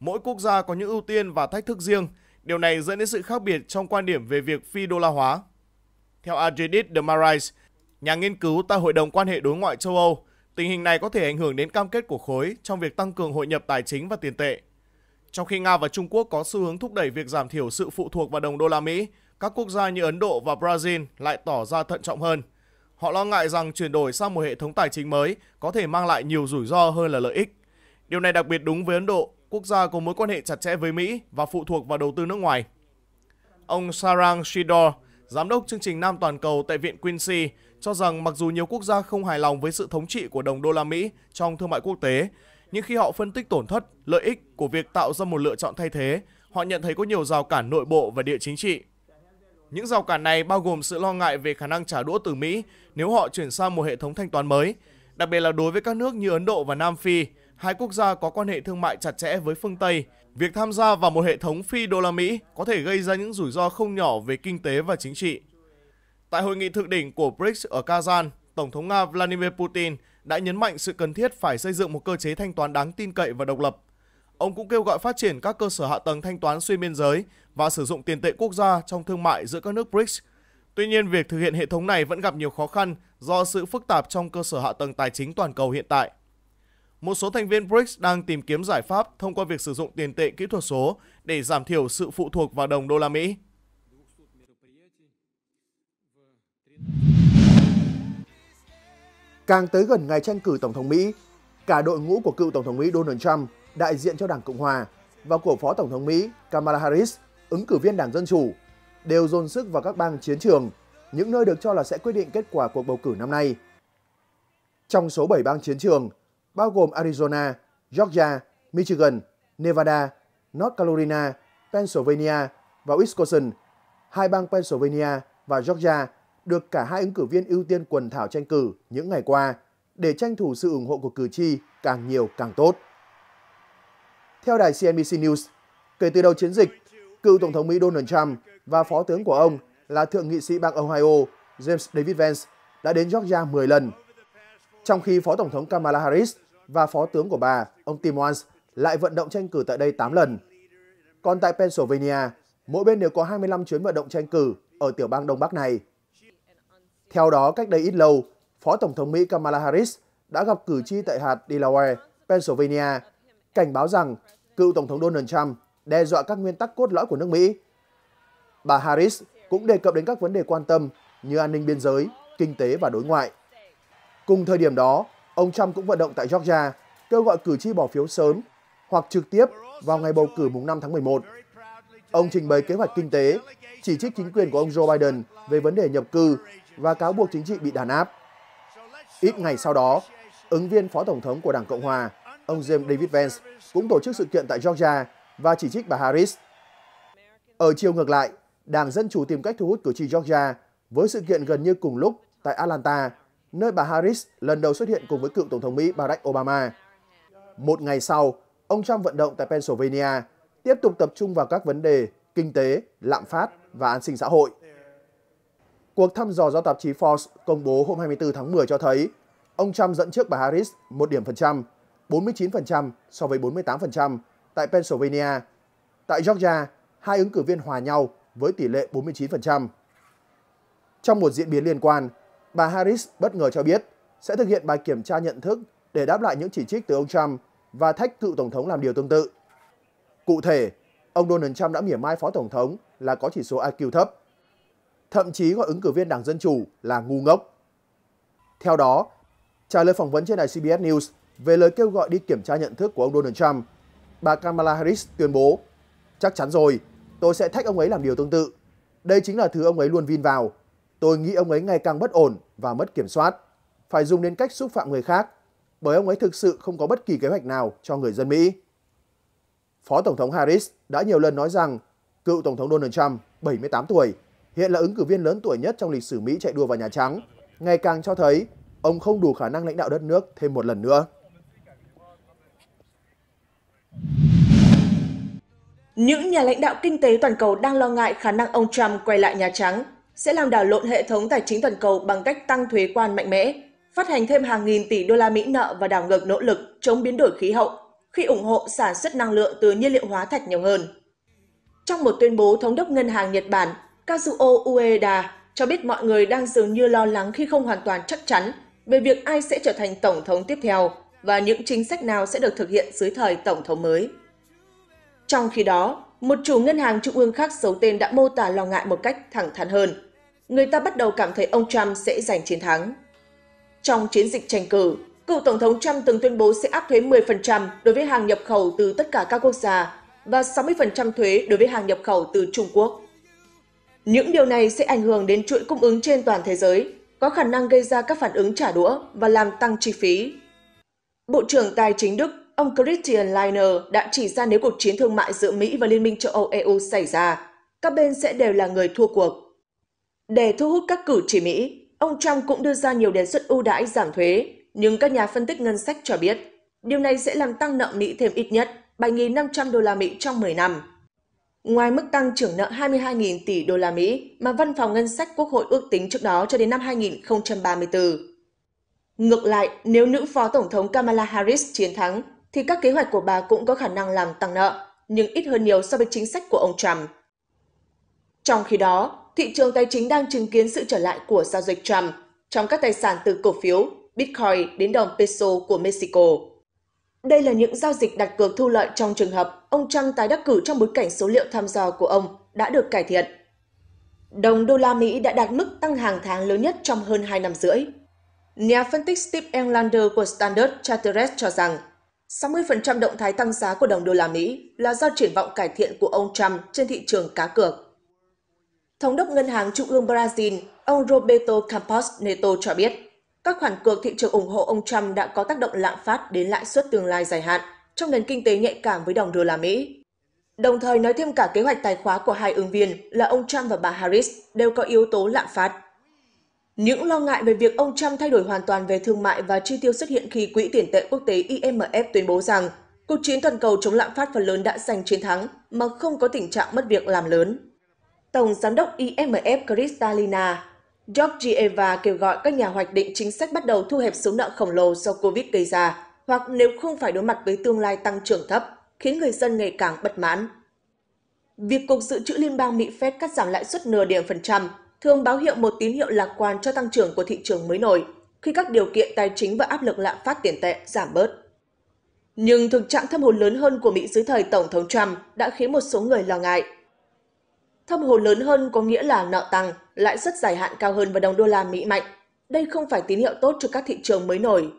Mỗi quốc gia có những ưu tiên và thách thức riêng, điều này dẫn đến sự khác biệt trong quan điểm về việc phi đô la hóa. Theo Adjedit de nhà nghiên cứu tại Hội đồng quan hệ đối ngoại châu Âu, tình hình này có thể ảnh hưởng đến cam kết của khối trong việc tăng cường hội nhập tài chính và tiền tệ. Trong khi Nga và Trung Quốc có xu hướng thúc đẩy việc giảm thiểu sự phụ thuộc vào đồng đô la Mỹ, các quốc gia như Ấn Độ và Brazil lại tỏ ra thận trọng hơn – Họ lo ngại rằng chuyển đổi sang một hệ thống tài chính mới có thể mang lại nhiều rủi ro hơn là lợi ích. Điều này đặc biệt đúng với Ấn Độ, quốc gia có mối quan hệ chặt chẽ với Mỹ và phụ thuộc vào đầu tư nước ngoài. Ông Sarang Shidor, giám đốc chương trình Nam Toàn cầu tại Viện Quincy, cho rằng mặc dù nhiều quốc gia không hài lòng với sự thống trị của đồng đô la Mỹ trong thương mại quốc tế, nhưng khi họ phân tích tổn thất, lợi ích của việc tạo ra một lựa chọn thay thế, họ nhận thấy có nhiều rào cản nội bộ và địa chính trị những rào cản này bao gồm sự lo ngại về khả năng trả đũa từ Mỹ nếu họ chuyển sang một hệ thống thanh toán mới, đặc biệt là đối với các nước như Ấn Độ và Nam Phi, hai quốc gia có quan hệ thương mại chặt chẽ với phương Tây. Việc tham gia vào một hệ thống phi đô la Mỹ có thể gây ra những rủi ro không nhỏ về kinh tế và chính trị. Tại hội nghị thượng đỉnh của BRICS ở Kazan, Tổng thống Nga Vladimir Putin đã nhấn mạnh sự cần thiết phải xây dựng một cơ chế thanh toán đáng tin cậy và độc lập. Ông cũng kêu gọi phát triển các cơ sở hạ tầng thanh toán xuyên biên giới và sử dụng tiền tệ quốc gia trong thương mại giữa các nước BRICS. Tuy nhiên, việc thực hiện hệ thống này vẫn gặp nhiều khó khăn do sự phức tạp trong cơ sở hạ tầng tài chính toàn cầu hiện tại. Một số thành viên BRICS đang tìm kiếm giải pháp thông qua việc sử dụng tiền tệ kỹ thuật số để giảm thiểu sự phụ thuộc vào đồng đô la Mỹ. Càng tới gần ngày tranh cử Tổng thống Mỹ, cả đội ngũ của cựu Tổng thống Mỹ Donald Trump đại diện cho Đảng Cộng Hòa và của Phó Tổng thống Mỹ Kamala Harris ứng cử viên Đảng Dân Chủ đều dồn sức vào các bang chiến trường, những nơi được cho là sẽ quyết định kết quả cuộc bầu cử năm nay. Trong số 7 bang chiến trường, bao gồm Arizona, Georgia, Michigan, Nevada, North Carolina, Pennsylvania và Wisconsin, hai bang Pennsylvania và Georgia được cả hai ứng cử viên ưu tiên quần thảo tranh cử những ngày qua để tranh thủ sự ủng hộ của cử tri càng nhiều càng tốt. Theo đài CNBC News, kể từ đầu chiến dịch, cựu Tổng thống Mỹ Donald Trump và phó tướng của ông là thượng nghị sĩ bang Ohio James David Vance đã đến Georgia 10 lần, trong khi Phó Tổng thống Kamala Harris và Phó tướng của bà, ông Tim Walz, lại vận động tranh cử tại đây 8 lần. Còn tại Pennsylvania, mỗi bên đều có 25 chuyến vận động tranh cử ở tiểu bang Đông Bắc này. Theo đó, cách đây ít lâu, Phó Tổng thống Mỹ Kamala Harris đã gặp cử tri tại hạt Delaware, Pennsylvania, cảnh báo rằng cựu Tổng thống Donald Trump đe dọa các nguyên tắc cốt lõi của nước Mỹ. Bà Harris cũng đề cập đến các vấn đề quan tâm như an ninh biên giới, kinh tế và đối ngoại. Cùng thời điểm đó, ông Trump cũng vận động tại Georgia kêu gọi cử tri bỏ phiếu sớm hoặc trực tiếp vào ngày bầu cử mùng 5 tháng 11. Ông trình bày kế hoạch kinh tế, chỉ trích chính quyền của ông Joe Biden về vấn đề nhập cư và cáo buộc chính trị bị đàn áp. Ít ngày sau đó, ứng viên phó tổng thống của Đảng Cộng hòa, ông James David Vance cũng tổ chức sự kiện tại Georgia và chỉ trích bà Harris. Ở chiều ngược lại, Đảng Dân Chủ tìm cách thu hút cử tri Georgia với sự kiện gần như cùng lúc tại Atlanta, nơi bà Harris lần đầu xuất hiện cùng với cựu Tổng thống Mỹ Barack Obama. Một ngày sau, ông Trump vận động tại Pennsylvania tiếp tục tập trung vào các vấn đề kinh tế, lạm phát và an sinh xã hội. Cuộc thăm dò do tạp chí Forbes công bố hôm 24 tháng 10 cho thấy ông Trump dẫn trước bà Harris một điểm phần trăm, 49% so với 48% Tại Pennsylvania, tại Georgia, hai ứng cử viên hòa nhau với tỷ lệ 49%. Trong một diễn biến liên quan, bà Harris bất ngờ cho biết sẽ thực hiện bài kiểm tra nhận thức để đáp lại những chỉ trích từ ông Trump và thách cựu Tổng thống làm điều tương tự. Cụ thể, ông Donald Trump đã mỉa mai Phó Tổng thống là có chỉ số IQ thấp, thậm chí gọi ứng cử viên Đảng Dân Chủ là ngu ngốc. Theo đó, trả lời phỏng vấn trên đài CBS News về lời kêu gọi đi kiểm tra nhận thức của ông Donald Trump, bà Kamala Harris tuyên bố, chắc chắn rồi, tôi sẽ thách ông ấy làm điều tương tự. Đây chính là thứ ông ấy luôn vin vào. Tôi nghĩ ông ấy ngày càng bất ổn và mất kiểm soát, phải dùng đến cách xúc phạm người khác, bởi ông ấy thực sự không có bất kỳ kế hoạch nào cho người dân Mỹ. Phó Tổng thống Harris đã nhiều lần nói rằng cựu Tổng thống Donald Trump, 78 tuổi, hiện là ứng cử viên lớn tuổi nhất trong lịch sử Mỹ chạy đua vào Nhà Trắng, ngày càng cho thấy ông không đủ khả năng lãnh đạo đất nước thêm một lần nữa. Những nhà lãnh đạo kinh tế toàn cầu đang lo ngại khả năng ông Trump quay lại Nhà Trắng sẽ làm đảo lộn hệ thống tài chính toàn cầu bằng cách tăng thuế quan mạnh mẽ, phát hành thêm hàng nghìn tỷ đô la Mỹ nợ và đảo ngược nỗ lực chống biến đổi khí hậu khi ủng hộ sản xuất năng lượng từ nhiên liệu hóa thạch nhiều hơn. Trong một tuyên bố, Thống đốc Ngân hàng Nhật Bản Kazuo Ueda cho biết mọi người đang dường như lo lắng khi không hoàn toàn chắc chắn về việc ai sẽ trở thành Tổng thống tiếp theo và những chính sách nào sẽ được thực hiện dưới thời Tổng thống mới. Trong khi đó, một chủ ngân hàng trung ương khác xấu tên đã mô tả lo ngại một cách thẳng thắn hơn. Người ta bắt đầu cảm thấy ông Trump sẽ giành chiến thắng. Trong chiến dịch tranh cử, cựu Tổng thống Trump từng tuyên bố sẽ áp thuế 10% đối với hàng nhập khẩu từ tất cả các quốc gia và 60% thuế đối với hàng nhập khẩu từ Trung Quốc. Những điều này sẽ ảnh hưởng đến chuỗi cung ứng trên toàn thế giới, có khả năng gây ra các phản ứng trả đũa và làm tăng chi phí. Bộ trưởng Tài chính Đức ông Christian Liner đã chỉ ra nếu cuộc chiến thương mại giữa Mỹ và Liên minh châu Âu EU xảy ra, các bên sẽ đều là người thua cuộc. Để thu hút các cử tri Mỹ, ông Trump cũng đưa ra nhiều đề xuất ưu đãi giảm thuế, nhưng các nhà phân tích ngân sách cho biết điều này sẽ làm tăng nợ Mỹ thêm ít nhất 7.500 đô la Mỹ trong 10 năm. Ngoài mức tăng trưởng nợ 22.000 tỷ đô la Mỹ mà Văn phòng Ngân sách Quốc hội ước tính trước đó cho đến năm 2034. Ngược lại, nếu nữ phó tổng thống Kamala Harris chiến thắng, thì các kế hoạch của bà cũng có khả năng làm tăng nợ, nhưng ít hơn nhiều so với chính sách của ông Trump. Trong khi đó, thị trường tài chính đang chứng kiến sự trở lại của giao dịch Trump trong các tài sản từ cổ phiếu, Bitcoin đến đồng peso của Mexico. Đây là những giao dịch đặt cược thu lợi trong trường hợp ông Trump tái đắc cử trong bối cảnh số liệu thăm dò của ông đã được cải thiện. Đồng đô la Mỹ đã đạt mức tăng hàng tháng lớn nhất trong hơn 2 năm rưỡi. Nhà phân tích Steve Englander của Standard Chartered cho rằng 60% động thái tăng giá của đồng đô la Mỹ là do triển vọng cải thiện của ông Trump trên thị trường cá cược. Thống đốc Ngân hàng Trung ương Brazil, ông Roberto Campos Neto cho biết, các khoản cược thị trường ủng hộ ông Trump đã có tác động lạm phát đến lãi suất tương lai dài hạn trong nền kinh tế nhạy cảm với đồng đô la Mỹ. Đồng thời nói thêm cả kế hoạch tài khóa của hai ứng viên là ông Trump và bà Harris đều có yếu tố lạm phát. Những lo ngại về việc ông Trump thay đổi hoàn toàn về thương mại và chi tiêu xuất hiện khi Quỹ tiền tệ quốc tế IMF tuyên bố rằng cuộc chiến toàn cầu chống lạm phát phần lớn đã giành chiến thắng mà không có tình trạng mất việc làm lớn. Tổng giám đốc IMF Kristalina Georgieva kêu gọi các nhà hoạch định chính sách bắt đầu thu hẹp số nợ khổng lồ do Covid gây ra, hoặc nếu không phải đối mặt với tương lai tăng trưởng thấp, khiến người dân ngày càng bất mãn. Việc Cục Dự trữ Liên bang Mỹ Fed cắt giảm lãi suất nửa điểm phần trăm thường báo hiệu một tín hiệu lạc quan cho tăng trưởng của thị trường mới nổi khi các điều kiện tài chính và áp lực lạm phát tiền tệ giảm bớt. Nhưng thực trạng thâm hụt lớn hơn của Mỹ dưới thời Tổng thống Trump đã khiến một số người lo ngại. Thâm hụt lớn hơn có nghĩa là nợ tăng, lãi suất dài hạn cao hơn và đồng đô la Mỹ mạnh. Đây không phải tín hiệu tốt cho các thị trường mới nổi.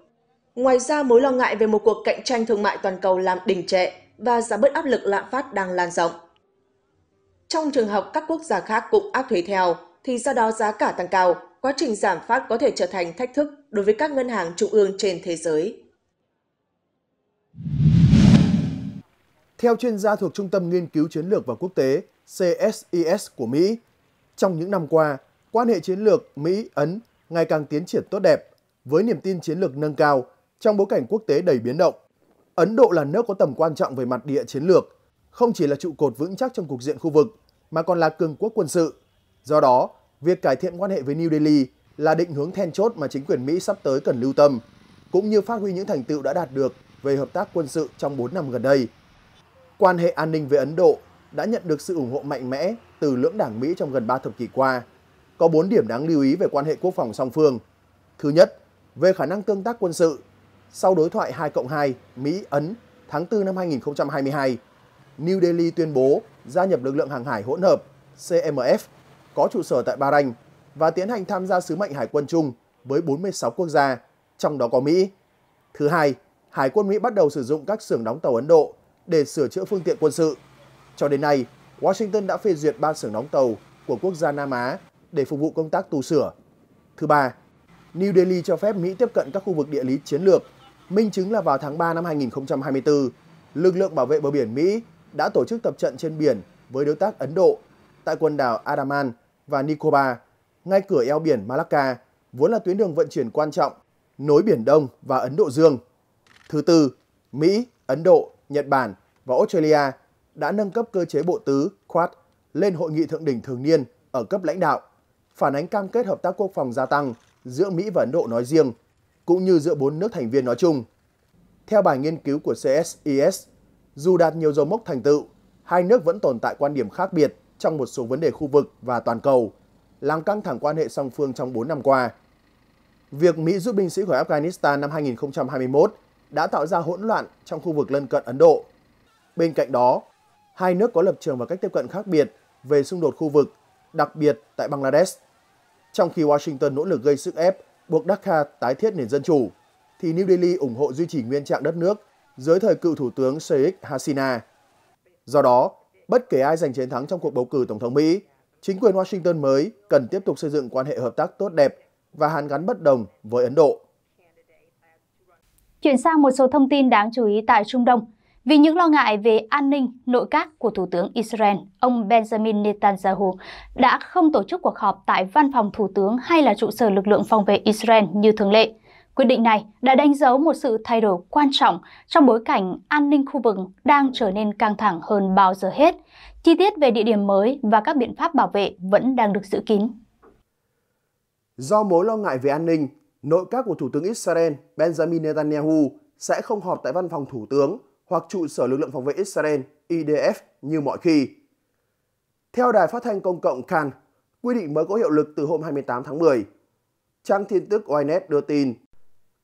Ngoài ra, mối lo ngại về một cuộc cạnh tranh thương mại toàn cầu làm đình trệ và giảm bớt áp lực lạm phát đang lan rộng. Trong trường hợp các quốc gia khác cũng áp thuế theo, thì do đó giá cả tăng cao, quá trình giảm phát có thể trở thành thách thức đối với các ngân hàng trung ương trên thế giới. Theo chuyên gia thuộc Trung tâm Nghiên cứu Chiến lược và Quốc tế CSIS của Mỹ, trong những năm qua, quan hệ chiến lược Mỹ-Ấn ngày càng tiến triển tốt đẹp, với niềm tin chiến lược nâng cao trong bối cảnh quốc tế đầy biến động. Ấn Độ là nước có tầm quan trọng về mặt địa chiến lược, không chỉ là trụ cột vững chắc trong cục diện khu vực, mà còn là cường quốc quân sự, Do đó, việc cải thiện quan hệ với New Delhi là định hướng then chốt mà chính quyền Mỹ sắp tới cần lưu tâm, cũng như phát huy những thành tựu đã đạt được về hợp tác quân sự trong 4 năm gần đây. Quan hệ an ninh với Ấn Độ đã nhận được sự ủng hộ mạnh mẽ từ lưỡng đảng Mỹ trong gần 3 thập kỷ qua. Có 4 điểm đáng lưu ý về quan hệ quốc phòng song phương. Thứ nhất, về khả năng tương tác quân sự. Sau đối thoại 2 cộng 2 Mỹ-Ấn tháng 4 năm 2022, New Delhi tuyên bố gia nhập lực lượng hàng hải hỗn hợp CMF có trụ sở tại Bahrain và tiến hành tham gia sứ mệnh hải quân chung với 46 quốc gia, trong đó có Mỹ. Thứ hai, Hải quân Mỹ bắt đầu sử dụng các xưởng đóng tàu Ấn Độ để sửa chữa phương tiện quân sự. Cho đến nay, Washington đã phê duyệt 3 xưởng đóng tàu của quốc gia Nam Á để phục vụ công tác tu sửa. Thứ ba, New Delhi cho phép Mỹ tiếp cận các khu vực địa lý chiến lược. Minh chứng là vào tháng 3 năm 2024, lực lượng bảo vệ bờ biển Mỹ đã tổ chức tập trận trên biển với đối tác Ấn Độ tại quần đảo Adaman và Nicobar, ngay cửa eo biển Malacca, vốn là tuyến đường vận chuyển quan trọng, nối Biển Đông và Ấn Độ Dương. Thứ tư, Mỹ, Ấn Độ, Nhật Bản và Australia đã nâng cấp cơ chế bộ tứ Quad lên hội nghị thượng đỉnh thường niên ở cấp lãnh đạo, phản ánh cam kết hợp tác quốc phòng gia tăng giữa Mỹ và Ấn Độ nói riêng, cũng như giữa bốn nước thành viên nói chung. Theo bài nghiên cứu của CSIS, dù đạt nhiều dấu mốc thành tựu, hai nước vẫn tồn tại quan điểm khác biệt trong một số vấn đề khu vực và toàn cầu, làm căng thẳng quan hệ song phương trong 4 năm qua. Việc Mỹ rút binh sĩ khỏi Afghanistan năm 2021 đã tạo ra hỗn loạn trong khu vực lân cận Ấn Độ. Bên cạnh đó, hai nước có lập trường và cách tiếp cận khác biệt về xung đột khu vực, đặc biệt tại Bangladesh. Trong khi Washington nỗ lực gây sức ép buộc Dhaka tái thiết nền dân chủ, thì New Delhi ủng hộ duy trì nguyên trạng đất nước dưới thời cựu Thủ tướng Sheikh Hasina. Do đó, Bất kể ai giành chiến thắng trong cuộc bầu cử Tổng thống Mỹ, chính quyền Washington mới cần tiếp tục xây dựng quan hệ hợp tác tốt đẹp và hàn gắn bất đồng với Ấn Độ. Chuyển sang một số thông tin đáng chú ý tại Trung Đông. Vì những lo ngại về an ninh nội các của Thủ tướng Israel, ông Benjamin Netanyahu đã không tổ chức cuộc họp tại văn phòng Thủ tướng hay là trụ sở lực lượng phòng vệ Israel như thường lệ. Quyết định này đã đánh dấu một sự thay đổi quan trọng trong bối cảnh an ninh khu vực đang trở nên căng thẳng hơn bao giờ hết. Chi tiết về địa điểm mới và các biện pháp bảo vệ vẫn đang được giữ kín. Do mối lo ngại về an ninh, nội các của Thủ tướng Israel Benjamin Netanyahu sẽ không họp tại văn phòng Thủ tướng hoặc trụ sở lực lượng phòng vệ Israel IDF như mọi khi. Theo đài phát thanh công cộng Khan, quy định mới có hiệu lực từ hôm 28 tháng 10. Trang tin tức ONet đưa tin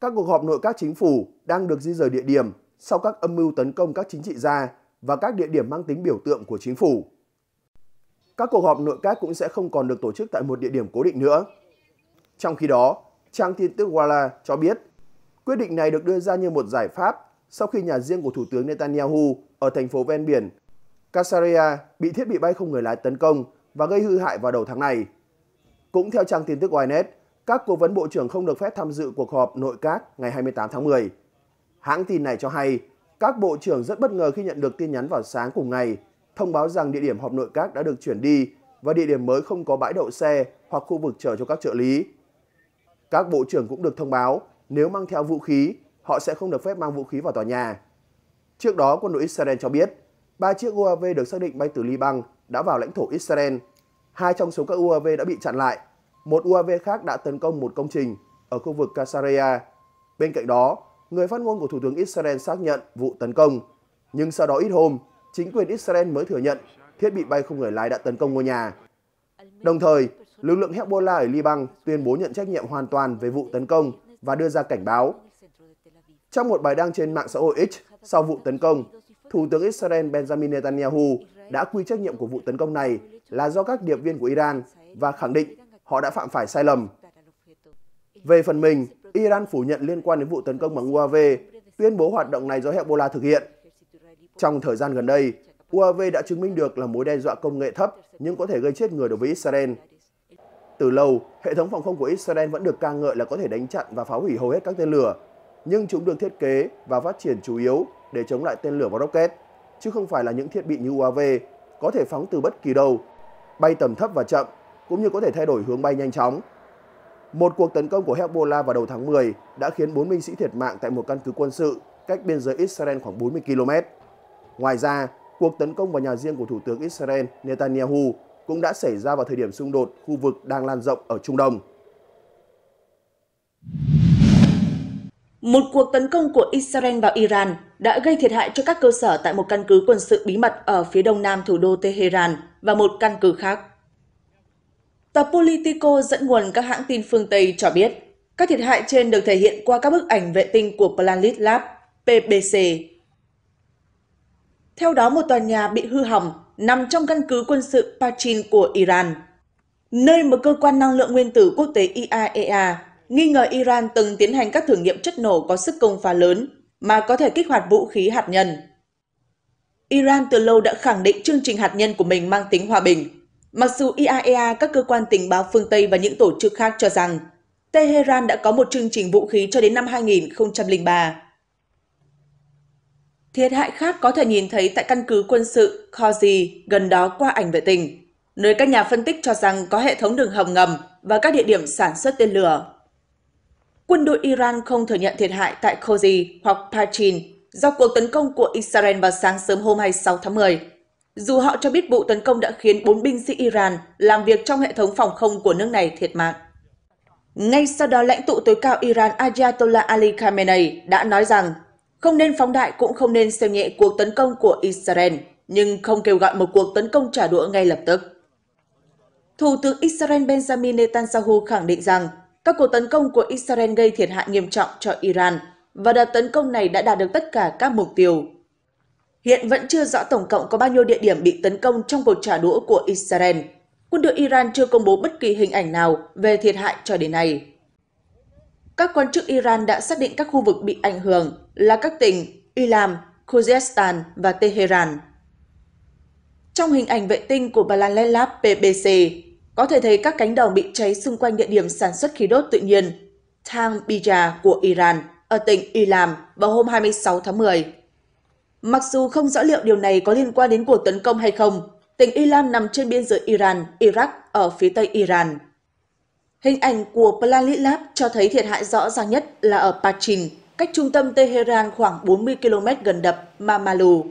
các cuộc họp nội các chính phủ đang được di rời địa điểm sau các âm mưu tấn công các chính trị gia và các địa điểm mang tính biểu tượng của chính phủ. Các cuộc họp nội các cũng sẽ không còn được tổ chức tại một địa điểm cố định nữa. Trong khi đó, trang tin tức Walla cho biết, quyết định này được đưa ra như một giải pháp sau khi nhà riêng của Thủ tướng Netanyahu ở thành phố ven biển Kasaria bị thiết bị bay không người lái tấn công và gây hư hại vào đầu tháng này. Cũng theo trang tin tức Ynet, các cố vấn bộ trưởng không được phép tham dự cuộc họp nội các ngày 28 tháng 10. Hãng tin này cho hay, các bộ trưởng rất bất ngờ khi nhận được tin nhắn vào sáng cùng ngày, thông báo rằng địa điểm họp nội các đã được chuyển đi và địa điểm mới không có bãi đậu xe hoặc khu vực chờ cho các trợ lý. Các bộ trưởng cũng được thông báo nếu mang theo vũ khí, họ sẽ không được phép mang vũ khí vào tòa nhà. Trước đó, quân đội Israel cho biết, ba chiếc UAV được xác định bay từ Liban đã vào lãnh thổ Israel. Hai trong số các UAV đã bị chặn lại một UAV khác đã tấn công một công trình ở khu vực Kasaria. Bên cạnh đó, người phát ngôn của Thủ tướng Israel xác nhận vụ tấn công. Nhưng sau đó ít hôm, chính quyền Israel mới thừa nhận thiết bị bay không người lái đã tấn công ngôi nhà. Đồng thời, lực lượng Hezbollah ở Liban tuyên bố nhận trách nhiệm hoàn toàn về vụ tấn công và đưa ra cảnh báo. Trong một bài đăng trên mạng xã hội X sau vụ tấn công, Thủ tướng Israel Benjamin Netanyahu đã quy trách nhiệm của vụ tấn công này là do các điệp viên của Iran và khẳng định họ đã phạm phải sai lầm. Về phần mình, Iran phủ nhận liên quan đến vụ tấn công bằng UAV, tuyên bố hoạt động này do Hezbollah thực hiện. Trong thời gian gần đây, UAV đã chứng minh được là mối đe dọa công nghệ thấp nhưng có thể gây chết người đối với Israel. Từ lâu, hệ thống phòng không của Israel vẫn được ca ngợi là có thể đánh chặn và phá hủy hầu hết các tên lửa, nhưng chúng được thiết kế và phát triển chủ yếu để chống lại tên lửa và rocket, chứ không phải là những thiết bị như UAV có thể phóng từ bất kỳ đâu, bay tầm thấp và chậm cũng như có thể thay đổi hướng bay nhanh chóng. Một cuộc tấn công của Hezbollah vào đầu tháng 10 đã khiến 4 binh sĩ thiệt mạng tại một căn cứ quân sự cách biên giới Israel khoảng 40 km. Ngoài ra, cuộc tấn công vào nhà riêng của Thủ tướng Israel Netanyahu cũng đã xảy ra vào thời điểm xung đột khu vực đang lan rộng ở Trung Đông. Một cuộc tấn công của Israel vào Iran đã gây thiệt hại cho các cơ sở tại một căn cứ quân sự bí mật ở phía đông nam thủ đô Tehran và một căn cứ khác. Tờ Politico dẫn nguồn các hãng tin phương Tây cho biết, các thiệt hại trên được thể hiện qua các bức ảnh vệ tinh của Planet Lab, PBC. Theo đó, một tòa nhà bị hư hỏng nằm trong căn cứ quân sự Pachin của Iran, nơi mà cơ quan năng lượng nguyên tử quốc tế IAEA e nghi ngờ Iran từng tiến hành các thử nghiệm chất nổ có sức công phá lớn mà có thể kích hoạt vũ khí hạt nhân. Iran từ lâu đã khẳng định chương trình hạt nhân của mình mang tính hòa bình, Mặc dù IAEA, e các cơ quan tình báo phương Tây và những tổ chức khác cho rằng Tehran đã có một chương trình vũ khí cho đến năm 2003. Thiệt hại khác có thể nhìn thấy tại căn cứ quân sự Khozi gần đó qua ảnh vệ tinh, nơi các nhà phân tích cho rằng có hệ thống đường hầm ngầm và các địa điểm sản xuất tên lửa. Quân đội Iran không thừa nhận thiệt hại tại Khozi hoặc Pachin do cuộc tấn công của Israel vào sáng sớm hôm 26 tháng 10 dù họ cho biết vụ tấn công đã khiến 4 binh sĩ Iran làm việc trong hệ thống phòng không của nước này thiệt mạng. Ngay sau đó, lãnh tụ tối cao Iran Ayatollah Ali Khamenei đã nói rằng không nên phóng đại cũng không nên xem nhẹ cuộc tấn công của Israel, nhưng không kêu gọi một cuộc tấn công trả đũa ngay lập tức. Thủ tướng Israel Benjamin Netanyahu khẳng định rằng các cuộc tấn công của Israel gây thiệt hại nghiêm trọng cho Iran và đợt tấn công này đã đạt được tất cả các mục tiêu Hiện vẫn chưa rõ tổng cộng có bao nhiêu địa điểm bị tấn công trong cuộc trả đũa của Israel. Quân đội Iran chưa công bố bất kỳ hình ảnh nào về thiệt hại cho đến nay. Các quan chức Iran đã xác định các khu vực bị ảnh hưởng là các tỉnh Ilam, Khuzestan và Tehran. Trong hình ảnh vệ tinh của Balan PBC, có thể thấy các cánh đồng bị cháy xung quanh địa điểm sản xuất khí đốt tự nhiên Thang Bija của Iran ở tỉnh Ilam vào hôm 26 tháng 10. Mặc dù không rõ liệu điều này có liên quan đến cuộc tấn công hay không, tỉnh Ilam nằm trên biên giới Iran, Iraq ở phía tây Iran. Hình ảnh của Planet Lab cho thấy thiệt hại rõ ràng nhất là ở Pachin, cách trung tâm Tehran khoảng 40 km gần đập Mamalu.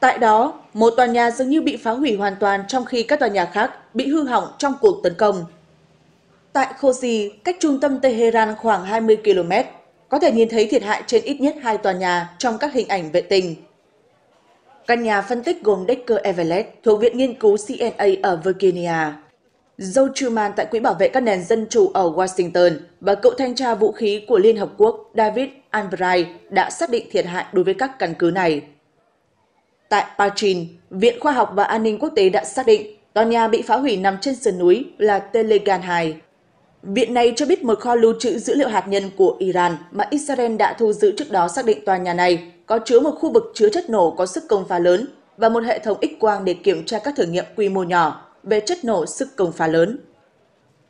Tại đó, một tòa nhà dường như bị phá hủy hoàn toàn trong khi các tòa nhà khác bị hư hỏng trong cuộc tấn công. Tại Khosi, cách trung tâm Tehran khoảng 20 km, có thể nhìn thấy thiệt hại trên ít nhất hai tòa nhà trong các hình ảnh vệ tinh. Căn nhà phân tích gồm Decker Everett thuộc Viện Nghiên cứu CNA ở Virginia, Joe Truman tại Quỹ Bảo vệ các nền dân chủ ở Washington và cựu thanh tra vũ khí của Liên Hợp Quốc David Albright đã xác định thiệt hại đối với các căn cứ này. Tại Patrin, Viện Khoa học và An ninh Quốc tế đã xác định tòa nhà bị phá hủy nằm trên sườn núi là Telegan 2. Viện này cho biết một kho lưu trữ dữ liệu hạt nhân của Iran mà Israel đã thu giữ trước đó xác định tòa nhà này có chứa một khu vực chứa chất nổ có sức công phá lớn và một hệ thống X-quang để kiểm tra các thử nghiệm quy mô nhỏ về chất nổ sức công phá lớn.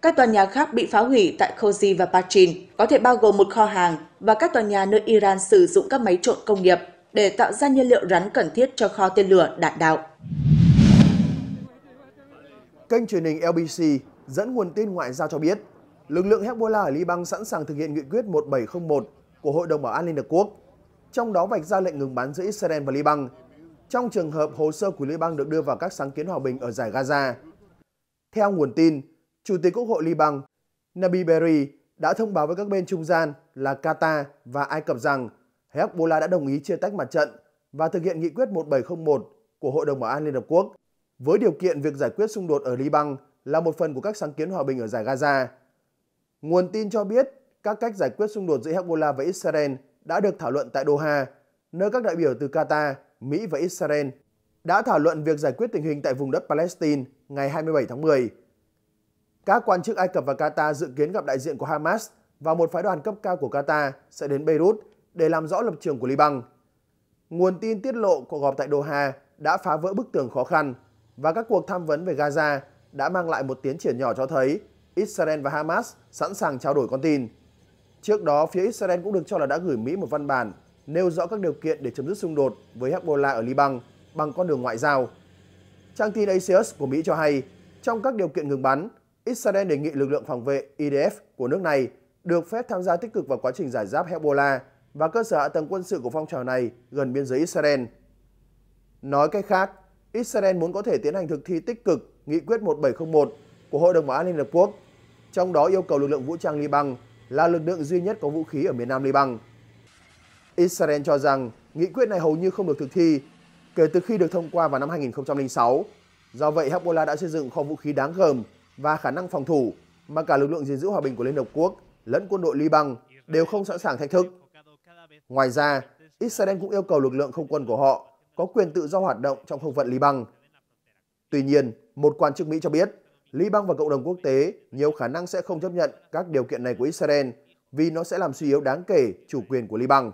Các tòa nhà khác bị phá hủy tại Khozi và Pachin có thể bao gồm một kho hàng và các tòa nhà nơi Iran sử dụng các máy trộn công nghiệp để tạo ra nhiên liệu rắn cần thiết cho kho tên lửa đạn đạo. Kênh truyền hình LBC dẫn nguồn tin ngoại giao cho biết lực lượng Hezbollah ở Liban sẵn sàng thực hiện nghị quyết 1701 của Hội đồng Bảo an Liên Hợp Quốc, trong đó vạch ra lệnh ngừng bắn giữa Israel và Liban, trong trường hợp hồ sơ của Liban được đưa vào các sáng kiến hòa bình ở giải Gaza. Theo nguồn tin, Chủ tịch Quốc hội Liban Nabi Berri đã thông báo với các bên trung gian là Qatar và Ai Cập rằng Hezbollah đã đồng ý chia tách mặt trận và thực hiện nghị quyết 1701 của Hội đồng Bảo an Liên Hợp Quốc, với điều kiện việc giải quyết xung đột ở Liban là một phần của các sáng kiến hòa bình ở giải Gaza. Nguồn tin cho biết các cách giải quyết xung đột giữa Hezbollah và Israel đã được thảo luận tại Doha, nơi các đại biểu từ Qatar, Mỹ và Israel đã thảo luận việc giải quyết tình hình tại vùng đất Palestine ngày 27 tháng 10. Các quan chức Ai Cập và Qatar dự kiến gặp đại diện của Hamas và một phái đoàn cấp cao của Qatar sẽ đến Beirut để làm rõ lập trường của Liban. Nguồn tin tiết lộ cuộc họp tại Doha đã phá vỡ bức tường khó khăn và các cuộc tham vấn về Gaza đã mang lại một tiến triển nhỏ cho thấy Israel và Hamas sẵn sàng trao đổi con tin. Trước đó, phía Israel cũng được cho là đã gửi Mỹ một văn bản nêu rõ các điều kiện để chấm dứt xung đột với Hezbollah ở Liban bằng con đường ngoại giao. Trang tin Axios của Mỹ cho hay, trong các điều kiện ngừng bắn, Israel đề nghị lực lượng phòng vệ IDF của nước này được phép tham gia tích cực vào quá trình giải giáp Hezbollah và cơ sở hạ tầng quân sự của phong trào này gần biên giới Israel. Nói cách khác, Israel muốn có thể tiến hành thực thi tích cực Nghị quyết 1701 của Hội đồng Bảo an Liên Hợp Quốc trong đó yêu cầu lực lượng vũ trang Liban là lực lượng duy nhất có vũ khí ở miền nam Liban. Israel cho rằng nghị quyết này hầu như không được thực thi kể từ khi được thông qua vào năm 2006. Do vậy, Hezbollah đã xây dựng kho vũ khí đáng gờm và khả năng phòng thủ mà cả lực lượng gìn giữ hòa bình của Liên Hợp Quốc lẫn quân đội Liban đều không sẵn sàng thách thức. Ngoài ra, Israel cũng yêu cầu lực lượng không quân của họ có quyền tự do hoạt động trong không phận Liban. Tuy nhiên, một quan chức Mỹ cho biết Liban và cộng đồng quốc tế nhiều khả năng sẽ không chấp nhận các điều kiện này của Israel vì nó sẽ làm suy yếu đáng kể chủ quyền của Liban.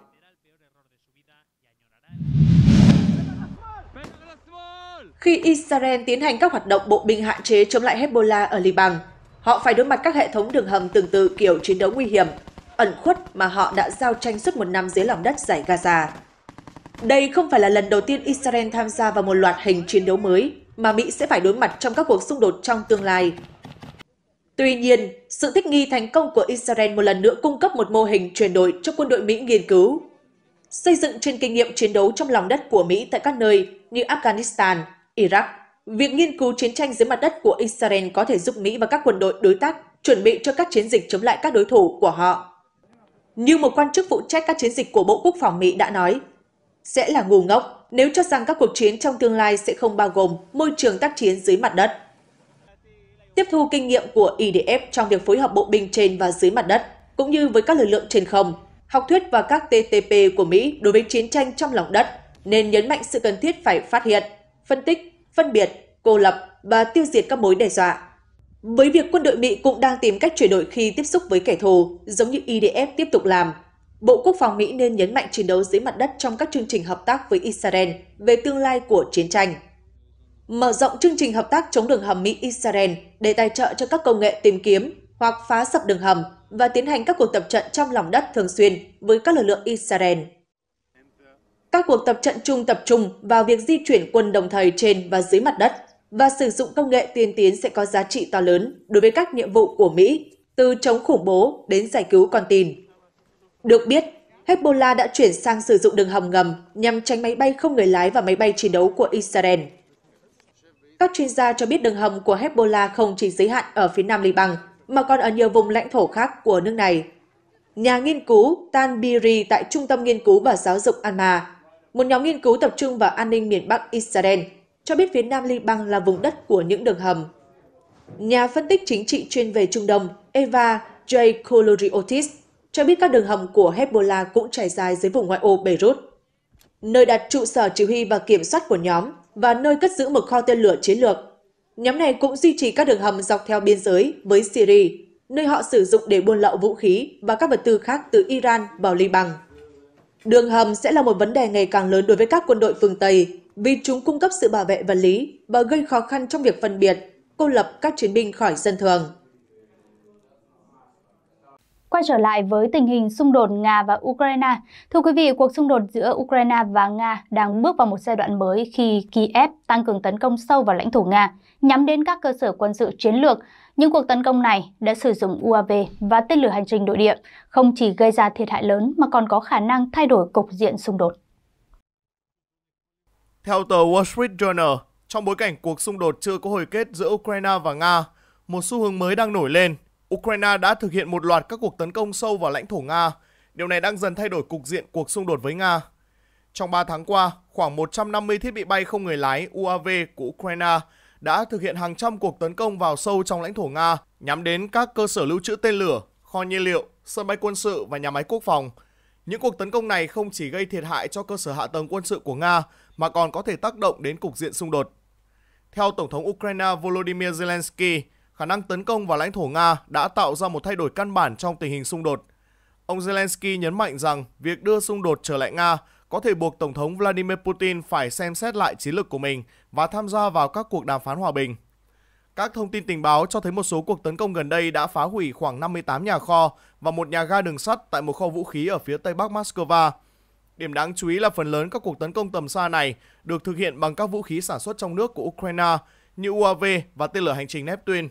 Khi Israel tiến hành các hoạt động bộ binh hạn chế chống lại Hezbollah ở Liban, họ phải đối mặt các hệ thống đường hầm tương tự kiểu chiến đấu nguy hiểm, ẩn khuất mà họ đã giao tranh suốt một năm dưới lòng đất giải Gaza. Đây không phải là lần đầu tiên Israel tham gia vào một loạt hình chiến đấu mới mà Mỹ sẽ phải đối mặt trong các cuộc xung đột trong tương lai. Tuy nhiên, sự thích nghi thành công của Israel một lần nữa cung cấp một mô hình chuyển đổi cho quân đội Mỹ nghiên cứu, xây dựng trên kinh nghiệm chiến đấu trong lòng đất của Mỹ tại các nơi như Afghanistan, Iraq. Việc nghiên cứu chiến tranh dưới mặt đất của Israel có thể giúp Mỹ và các quân đội đối tác chuẩn bị cho các chiến dịch chống lại các đối thủ của họ. Như một quan chức phụ trách các chiến dịch của Bộ Quốc phòng Mỹ đã nói, sẽ là ngu ngốc nếu cho rằng các cuộc chiến trong tương lai sẽ không bao gồm môi trường tác chiến dưới mặt đất. Tiếp thu kinh nghiệm của IDF e trong việc phối hợp bộ binh trên và dưới mặt đất, cũng như với các lực lượng trên không, học thuyết và các TTP của Mỹ đối với chiến tranh trong lòng đất nên nhấn mạnh sự cần thiết phải phát hiện, phân tích, phân biệt, cô lập và tiêu diệt các mối đe dọa. Với việc quân đội Mỹ cũng đang tìm cách chuyển đổi khi tiếp xúc với kẻ thù, giống như IDF e tiếp tục làm, Bộ Quốc phòng Mỹ nên nhấn mạnh chiến đấu dưới mặt đất trong các chương trình hợp tác với Israel về tương lai của chiến tranh. Mở rộng chương trình hợp tác chống đường hầm Mỹ-Israel để tài trợ cho các công nghệ tìm kiếm hoặc phá sập đường hầm và tiến hành các cuộc tập trận trong lòng đất thường xuyên với các lực lượng Israel. Các cuộc tập trận chung tập trung vào việc di chuyển quân đồng thời trên và dưới mặt đất và sử dụng công nghệ tiên tiến sẽ có giá trị to lớn đối với các nhiệm vụ của Mỹ, từ chống khủng bố đến giải cứu con tin. Được biết, Hezbollah đã chuyển sang sử dụng đường hầm ngầm nhằm tránh máy bay không người lái và máy bay chiến đấu của Israel. Các chuyên gia cho biết đường hầm của Hezbollah không chỉ giới hạn ở phía nam Liban, mà còn ở nhiều vùng lãnh thổ khác của nước này. Nhà nghiên cứu Tan tại Trung tâm Nghiên cứu và Giáo dục Alma, một nhóm nghiên cứu tập trung vào an ninh miền Bắc Israel, cho biết phía nam Liban là vùng đất của những đường hầm. Nhà phân tích chính trị chuyên về Trung Đông Eva J. Koloriotis cho biết các đường hầm của Hezbollah cũng trải dài dưới vùng ngoại ô Beirut, nơi đặt trụ sở chỉ huy và kiểm soát của nhóm và nơi cất giữ một kho tên lửa chiến lược. Nhóm này cũng duy trì các đường hầm dọc theo biên giới với Syria, nơi họ sử dụng để buôn lậu vũ khí và các vật tư khác từ Iran vào Liban. Đường hầm sẽ là một vấn đề ngày càng lớn đối với các quân đội phương Tây vì chúng cung cấp sự bảo vệ vật lý và gây khó khăn trong việc phân biệt, cô lập các chiến binh khỏi dân thường. Quay trở lại với tình hình xung đột Nga và Ukraine, thưa quý vị, cuộc xung đột giữa Ukraine và Nga đang bước vào một giai đoạn mới khi Kiev tăng cường tấn công sâu vào lãnh thổ Nga, nhắm đến các cơ sở quân sự chiến lược. Những cuộc tấn công này đã sử dụng UAV và tên lửa hành trình nội địa, không chỉ gây ra thiệt hại lớn mà còn có khả năng thay đổi cục diện xung đột. Theo tờ Wall Street Journal, trong bối cảnh cuộc xung đột chưa có hồi kết giữa Ukraine và Nga, một xu hướng mới đang nổi lên – Ukraine đã thực hiện một loạt các cuộc tấn công sâu vào lãnh thổ Nga. Điều này đang dần thay đổi cục diện cuộc xung đột với Nga. Trong 3 tháng qua, khoảng 150 thiết bị bay không người lái UAV của Ukraine đã thực hiện hàng trăm cuộc tấn công vào sâu trong lãnh thổ Nga, nhắm đến các cơ sở lưu trữ tên lửa, kho nhiên liệu, sân bay quân sự và nhà máy quốc phòng. Những cuộc tấn công này không chỉ gây thiệt hại cho cơ sở hạ tầng quân sự của Nga mà còn có thể tác động đến cục diện xung đột. Theo Tổng thống Ukraine Volodymyr Zelensky, khả năng tấn công vào lãnh thổ Nga đã tạo ra một thay đổi căn bản trong tình hình xung đột. Ông Zelensky nhấn mạnh rằng việc đưa xung đột trở lại Nga có thể buộc Tổng thống Vladimir Putin phải xem xét lại chiến lược của mình và tham gia vào các cuộc đàm phán hòa bình. Các thông tin tình báo cho thấy một số cuộc tấn công gần đây đã phá hủy khoảng 58 nhà kho và một nhà ga đường sắt tại một kho vũ khí ở phía tây bắc Moscow. Điểm đáng chú ý là phần lớn các cuộc tấn công tầm xa này được thực hiện bằng các vũ khí sản xuất trong nước của Ukraine như UAV và tên lửa hành trình Neptune.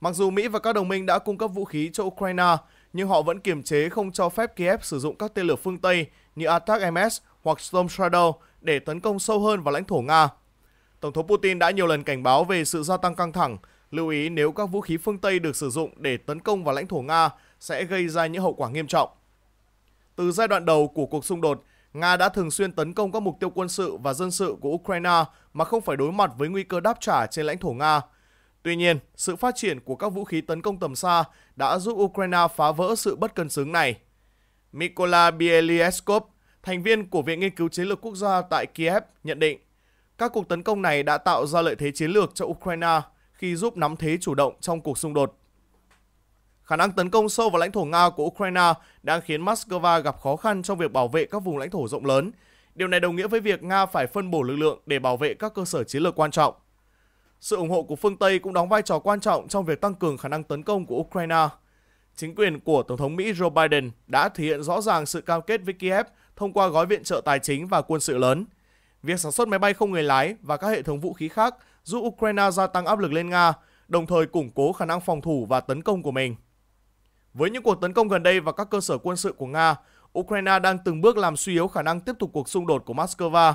Mặc dù Mỹ và các đồng minh đã cung cấp vũ khí cho Ukraine, nhưng họ vẫn kiềm chế không cho phép Kiev sử dụng các tên lửa phương Tây như Attack-MS hoặc Storm Shadow để tấn công sâu hơn vào lãnh thổ Nga. Tổng thống Putin đã nhiều lần cảnh báo về sự gia tăng căng thẳng, lưu ý nếu các vũ khí phương Tây được sử dụng để tấn công vào lãnh thổ Nga sẽ gây ra những hậu quả nghiêm trọng. Từ giai đoạn đầu của cuộc xung đột, Nga đã thường xuyên tấn công các mục tiêu quân sự và dân sự của Ukraine mà không phải đối mặt với nguy cơ đáp trả trên lãnh thổ Nga – Tuy nhiên, sự phát triển của các vũ khí tấn công tầm xa đã giúp Ukraine phá vỡ sự bất cân xứng này. Mykola Bielieskov, thành viên của Viện Nghiên cứu Chiến lược Quốc gia tại Kiev, nhận định các cuộc tấn công này đã tạo ra lợi thế chiến lược cho Ukraine khi giúp nắm thế chủ động trong cuộc xung đột. Khả năng tấn công sâu vào lãnh thổ Nga của Ukraine đang khiến Moscow gặp khó khăn trong việc bảo vệ các vùng lãnh thổ rộng lớn. Điều này đồng nghĩa với việc Nga phải phân bổ lực lượng để bảo vệ các cơ sở chiến lược quan trọng. Sự ủng hộ của phương Tây cũng đóng vai trò quan trọng trong việc tăng cường khả năng tấn công của Ukraine. Chính quyền của Tổng thống Mỹ Joe Biden đã thể hiện rõ ràng sự cam kết với Kiev thông qua gói viện trợ tài chính và quân sự lớn. Việc sản xuất máy bay không người lái và các hệ thống vũ khí khác giúp Ukraine gia tăng áp lực lên Nga, đồng thời củng cố khả năng phòng thủ và tấn công của mình. Với những cuộc tấn công gần đây và các cơ sở quân sự của Nga, Ukraine đang từng bước làm suy yếu khả năng tiếp tục cuộc xung đột của Moscow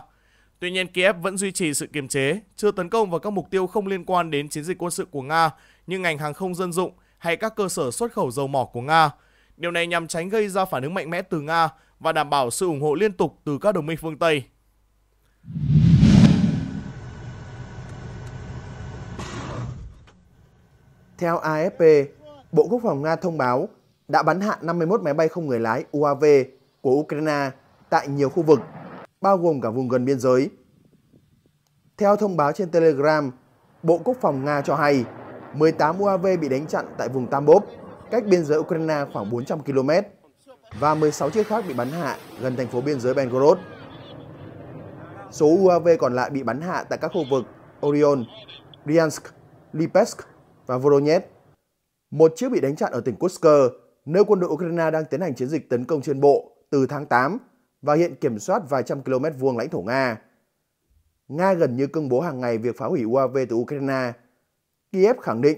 Tuy nhiên, Kiev vẫn duy trì sự kiềm chế, chưa tấn công vào các mục tiêu không liên quan đến chiến dịch quân sự của Nga như ngành hàng không dân dụng hay các cơ sở xuất khẩu dầu mỏ của Nga. Điều này nhằm tránh gây ra phản ứng mạnh mẽ từ Nga và đảm bảo sự ủng hộ liên tục từ các đồng minh phương Tây. Theo AFP, Bộ Quốc phòng Nga thông báo đã bắn hạ 51 máy bay không người lái UAV của Ukraine tại nhiều khu vực bao gồm cả vùng gần biên giới. Theo thông báo trên Telegram, Bộ Quốc phòng Nga cho hay 18 UAV bị đánh chặn tại vùng Tambov, cách biên giới Ukraine khoảng 400 km, và 16 chiếc khác bị bắn hạ gần thành phố biên giới Belgorod. Số UAV còn lại bị bắn hạ tại các khu vực Orion, Bryansk, Lipetsk và Voronezh. Một chiếc bị đánh chặn ở tỉnh Kursk, nơi quân đội Ukraine đang tiến hành chiến dịch tấn công trên bộ từ tháng 8 và hiện kiểm soát vài trăm km vuông lãnh thổ Nga. Nga gần như công bố hàng ngày việc phá hủy UAV từ Ukraine. Kiev khẳng định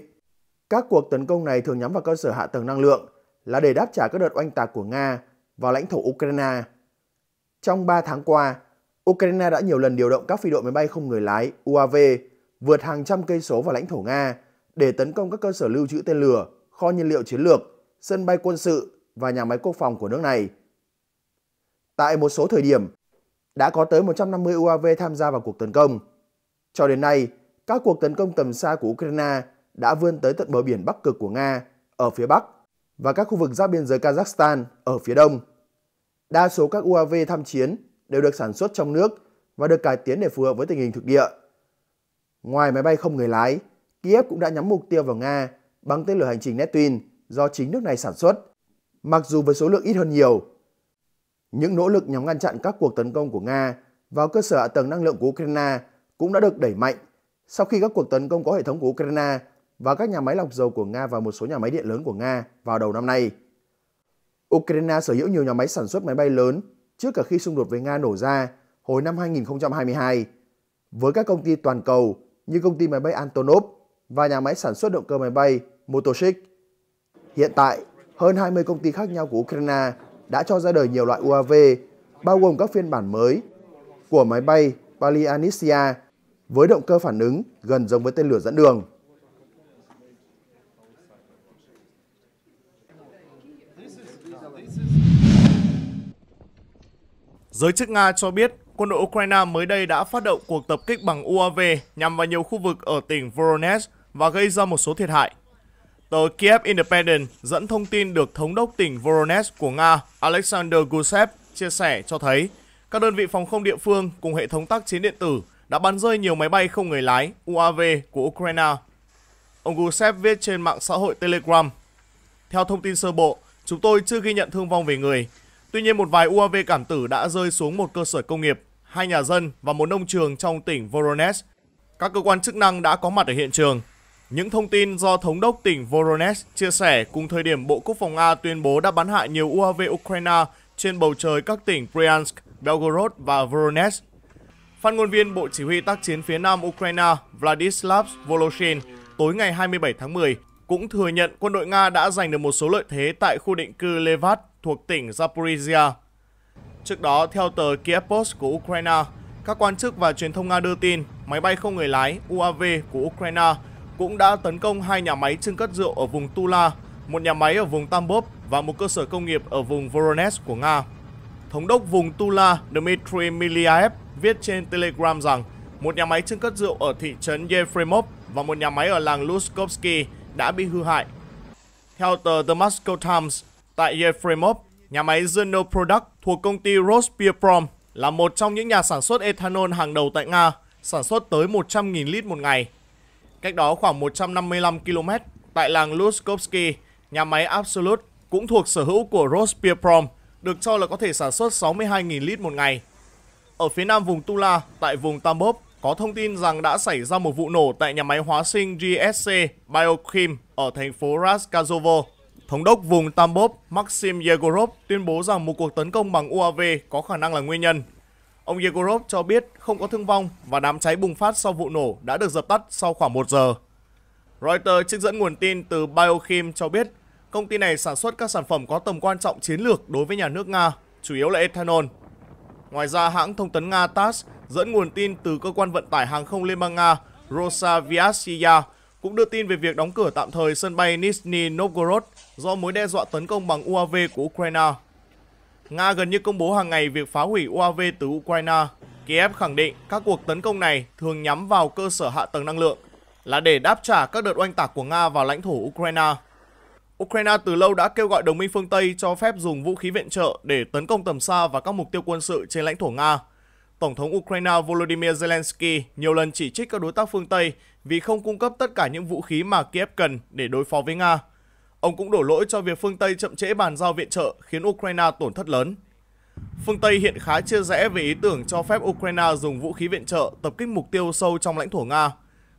các cuộc tấn công này thường nhắm vào cơ sở hạ tầng năng lượng là để đáp trả các đợt oanh tạc của Nga vào lãnh thổ Ukraine. Trong 3 tháng qua, Ukraine đã nhiều lần điều động các phi đội máy bay không người lái UAV vượt hàng trăm cây số vào lãnh thổ Nga để tấn công các cơ sở lưu trữ tên lửa, kho nhiên liệu chiến lược, sân bay quân sự và nhà máy quốc phòng của nước này. Tại một số thời điểm, đã có tới 150 UAV tham gia vào cuộc tấn công. Cho đến nay, các cuộc tấn công tầm xa của Ukraine đã vươn tới tận bờ biển Bắc Cực của Nga ở phía Bắc và các khu vực giáp biên giới Kazakhstan ở phía Đông. Đa số các UAV tham chiến đều được sản xuất trong nước và được cải tiến để phù hợp với tình hình thực địa. Ngoài máy bay không người lái, Kiev cũng đã nhắm mục tiêu vào Nga bằng tên lửa hành trình Neptune do chính nước này sản xuất. Mặc dù với số lượng ít hơn nhiều, những nỗ lực nhằm ngăn chặn các cuộc tấn công của Nga vào cơ sở hạ tầng năng lượng của Ukraine cũng đã được đẩy mạnh sau khi các cuộc tấn công có hệ thống của Ukraine và các nhà máy lọc dầu của Nga và một số nhà máy điện lớn của Nga vào đầu năm nay. Ukraine sở hữu nhiều nhà máy sản xuất máy bay lớn trước cả khi xung đột với Nga nổ ra hồi năm 2022, với các công ty toàn cầu như công ty máy bay Antonov và nhà máy sản xuất động cơ máy bay Motoshik. Hiện tại, hơn 20 công ty khác nhau của Ukraine đã cho ra đời nhiều loại UAV, bao gồm các phiên bản mới của máy bay Palianicia với động cơ phản ứng gần giống với tên lửa dẫn đường. Giới chức Nga cho biết quân đội Ukraine mới đây đã phát động cuộc tập kích bằng UAV nhằm vào nhiều khu vực ở tỉnh Voronezh và gây ra một số thiệt hại. Tờ Kiev Independent dẫn thông tin được Thống đốc tỉnh Voronezh của Nga Alexander Gusev chia sẻ cho thấy các đơn vị phòng không địa phương cùng hệ thống tác chiến điện tử đã bắn rơi nhiều máy bay không người lái UAV của Ukraine. Ông Gusev viết trên mạng xã hội Telegram. Theo thông tin sơ bộ, chúng tôi chưa ghi nhận thương vong về người. Tuy nhiên một vài UAV cảm tử đã rơi xuống một cơ sở công nghiệp, hai nhà dân và một nông trường trong tỉnh Voronezh. Các cơ quan chức năng đã có mặt ở hiện trường những thông tin do thống đốc tỉnh Voronezh chia sẻ cùng thời điểm Bộ Quốc phòng Nga tuyên bố đã bắn hạ nhiều UAV Ukraine trên bầu trời các tỉnh Bryansk, Belgorod và Voronezh. Phát ngôn viên Bộ Chỉ huy tác chiến phía Nam Ukraine Vladislav Voloshin tối ngày 27 tháng 10 cũng thừa nhận quân đội Nga đã giành được một số lợi thế tại khu định cư Levat thuộc tỉnh Zaporizhia. Trước đó, theo tờ Kiev Post của Ukraine, các quan chức và truyền thông Nga đưa tin máy bay không người lái UAV của Ukraine cũng đã tấn công hai nhà máy trưng cất rượu ở vùng Tula, một nhà máy ở vùng Tambov và một cơ sở công nghiệp ở vùng Voronezh của Nga. Thống đốc vùng Tula Dmitry Miliaev viết trên Telegram rằng một nhà máy trưng cất rượu ở thị trấn Yefremov và một nhà máy ở làng Lutskovsky đã bị hư hại. Theo tờ The Moscow Times, tại Yefremov, nhà máy Zeno Product thuộc công ty Rospirprom là một trong những nhà sản xuất ethanol hàng đầu tại Nga, sản xuất tới 100.000 lít một ngày cách đó khoảng 155 km tại làng Luskovsky, nhà máy Absolute cũng thuộc sở hữu của Rospirprom, được cho là có thể sản xuất 62.000 lít một ngày. Ở phía nam vùng Tula, tại vùng Tambov, có thông tin rằng đã xảy ra một vụ nổ tại nhà máy hóa sinh GSC Biochem ở thành phố Raskazovo. Thống đốc vùng Tambov Maxim Yegorov tuyên bố rằng một cuộc tấn công bằng UAV có khả năng là nguyên nhân. Ông Yegorov cho biết không có thương vong và đám cháy bùng phát sau vụ nổ đã được dập tắt sau khoảng 1 giờ. Reuters trích dẫn nguồn tin từ Biochem cho biết công ty này sản xuất các sản phẩm có tầm quan trọng chiến lược đối với nhà nước Nga, chủ yếu là ethanol. Ngoài ra, hãng thông tấn Nga TASS dẫn nguồn tin từ cơ quan vận tải hàng không Liên bang Nga Rosaviatsiya cũng đưa tin về việc đóng cửa tạm thời sân bay Nizhny Novgorod do mối đe dọa tấn công bằng UAV của Ukraine. Nga gần như công bố hàng ngày việc phá hủy UAV từ Ukraine. Kiev khẳng định các cuộc tấn công này thường nhắm vào cơ sở hạ tầng năng lượng, là để đáp trả các đợt oanh tạc của Nga vào lãnh thổ Ukraine. Ukraine từ lâu đã kêu gọi đồng minh phương Tây cho phép dùng vũ khí viện trợ để tấn công tầm xa và các mục tiêu quân sự trên lãnh thổ Nga. Tổng thống Ukraine Volodymyr Zelensky nhiều lần chỉ trích các đối tác phương Tây vì không cung cấp tất cả những vũ khí mà Kiev cần để đối phó với Nga. Ông cũng đổ lỗi cho việc phương Tây chậm trễ bàn giao viện trợ khiến Ukraine tổn thất lớn. Phương Tây hiện khá chia rẽ về ý tưởng cho phép Ukraine dùng vũ khí viện trợ tập kích mục tiêu sâu trong lãnh thổ Nga.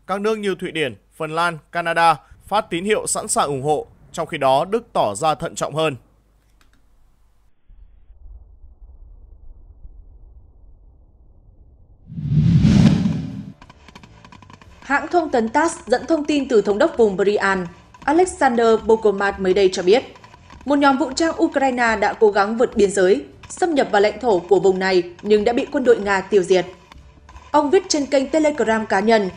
Các nước như Thụy Điển, Phần Lan, Canada phát tín hiệu sẵn sàng ủng hộ, trong khi đó Đức tỏ ra thận trọng hơn. Hãng thông tấn TASS dẫn thông tin từ thống đốc vùng Brian Alexander Bokomat mới đây cho biết. Một nhóm vũ trang Ukraine đã cố gắng vượt biên giới, xâm nhập vào lãnh thổ của vùng này nhưng đã bị quân đội Nga tiêu diệt. Ông viết trên kênh Telegram cá nhân,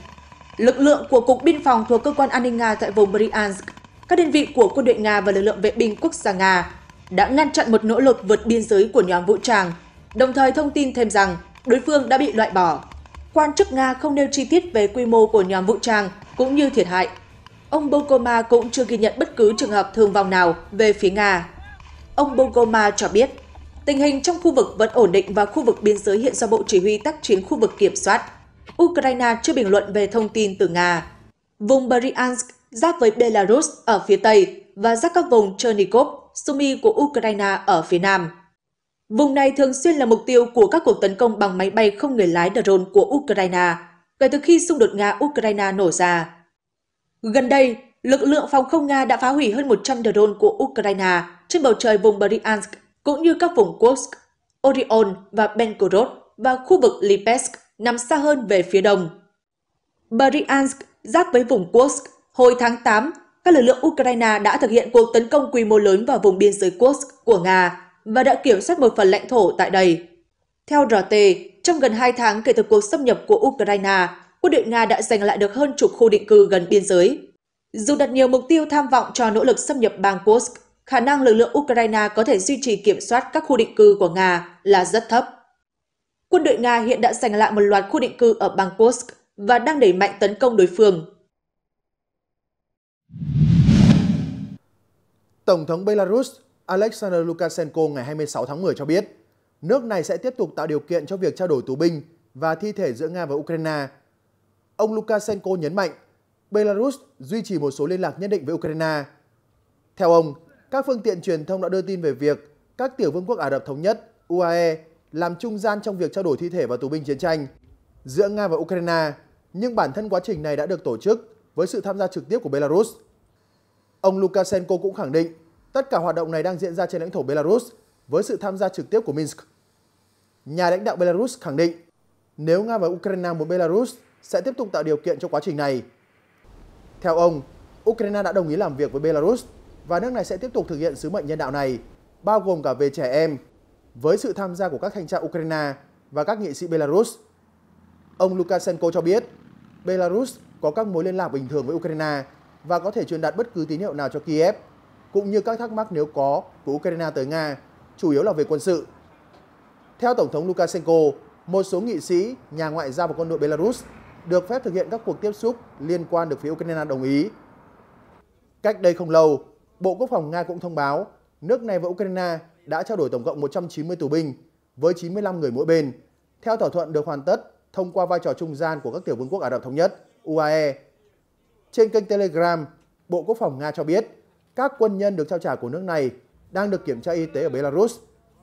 lực lượng của Cục Biên phòng thuộc Cơ quan An ninh Nga tại vùng Bryansk, các đơn vị của quân đội Nga và lực lượng vệ binh quốc gia Nga đã ngăn chặn một nỗ lực vượt biên giới của nhóm vũ trang, đồng thời thông tin thêm rằng đối phương đã bị loại bỏ. Quan chức Nga không nêu chi tiết về quy mô của nhóm vũ trang cũng như thiệt hại Ông Bokoma cũng chưa ghi nhận bất cứ trường hợp thương vong nào về phía Nga. Ông Bokoma cho biết, tình hình trong khu vực vẫn ổn định và khu vực biên giới hiện do Bộ Chỉ huy tác chiến khu vực kiểm soát. Ukraine chưa bình luận về thông tin từ Nga. Vùng Bryansk giáp với Belarus ở phía Tây và giáp các vùng Chernikov, Sumy của Ukraine ở phía Nam. Vùng này thường xuyên là mục tiêu của các cuộc tấn công bằng máy bay không người lái drone của Ukraine kể từ khi xung đột Nga-Ukraine nổ ra. Gần đây, lực lượng phòng không Nga đã phá hủy hơn 100 drone của Ukraine trên bầu trời vùng Bryansk cũng như các vùng Kursk, Orion và Belgorod và khu vực Lipetsk nằm xa hơn về phía đông. Bryansk giáp với vùng Kursk. Hồi tháng 8, các lực lượng Ukraine đã thực hiện cuộc tấn công quy mô lớn vào vùng biên giới Kursk của Nga và đã kiểm soát một phần lãnh thổ tại đây. Theo RT, trong gần 2 tháng kể từ cuộc xâm nhập của Ukraine, quân đội Nga đã giành lại được hơn chục khu định cư gần biên giới. Dù đặt nhiều mục tiêu tham vọng cho nỗ lực xâm nhập bang Kursk, khả năng lực lượng Ukraine có thể duy trì kiểm soát các khu định cư của Nga là rất thấp. Quân đội Nga hiện đã giành lại một loạt khu định cư ở bang Kursk và đang đẩy mạnh tấn công đối phương. Tổng thống Belarus Alexander Lukashenko ngày 26 tháng 10 cho biết, nước này sẽ tiếp tục tạo điều kiện cho việc trao đổi tù binh và thi thể giữa Nga và Ukraine ông Lukashenko nhấn mạnh Belarus duy trì một số liên lạc nhất định với Ukraine. Theo ông, các phương tiện truyền thông đã đưa tin về việc các tiểu vương quốc Ả Rập Thống Nhất UAE làm trung gian trong việc trao đổi thi thể và tù binh chiến tranh giữa Nga và Ukraine, nhưng bản thân quá trình này đã được tổ chức với sự tham gia trực tiếp của Belarus. Ông Lukashenko cũng khẳng định tất cả hoạt động này đang diễn ra trên lãnh thổ Belarus với sự tham gia trực tiếp của Minsk. Nhà lãnh đạo Belarus khẳng định nếu Nga và Ukraine muốn Belarus sẽ tiếp tục tạo điều kiện cho quá trình này. Theo ông, Ukraine đã đồng ý làm việc với Belarus và nước này sẽ tiếp tục thực hiện sứ mệnh nhân đạo này, bao gồm cả về trẻ em, với sự tham gia của các thanh tra Ukraine và các nghị sĩ Belarus. Ông Lukashenko cho biết, Belarus có các mối liên lạc bình thường với Ukraine và có thể truyền đạt bất cứ tín hiệu nào cho Kiev, cũng như các thắc mắc nếu có của Ukraine tới Nga, chủ yếu là về quân sự. Theo Tổng thống Lukashenko, một số nghị sĩ, nhà ngoại giao và quân đội Belarus được phép thực hiện các cuộc tiếp xúc liên quan được phía Ukraine đồng ý. Cách đây không lâu, Bộ Quốc phòng Nga cũng thông báo nước này và Ukraine đã trao đổi tổng cộng 190 tù binh với 95 người mỗi bên, theo thỏa thuận được hoàn tất thông qua vai trò trung gian của các tiểu vương quốc Ả Rập Thống Nhất, UAE. Trên kênh Telegram, Bộ Quốc phòng Nga cho biết các quân nhân được trao trả của nước này đang được kiểm tra y tế ở Belarus,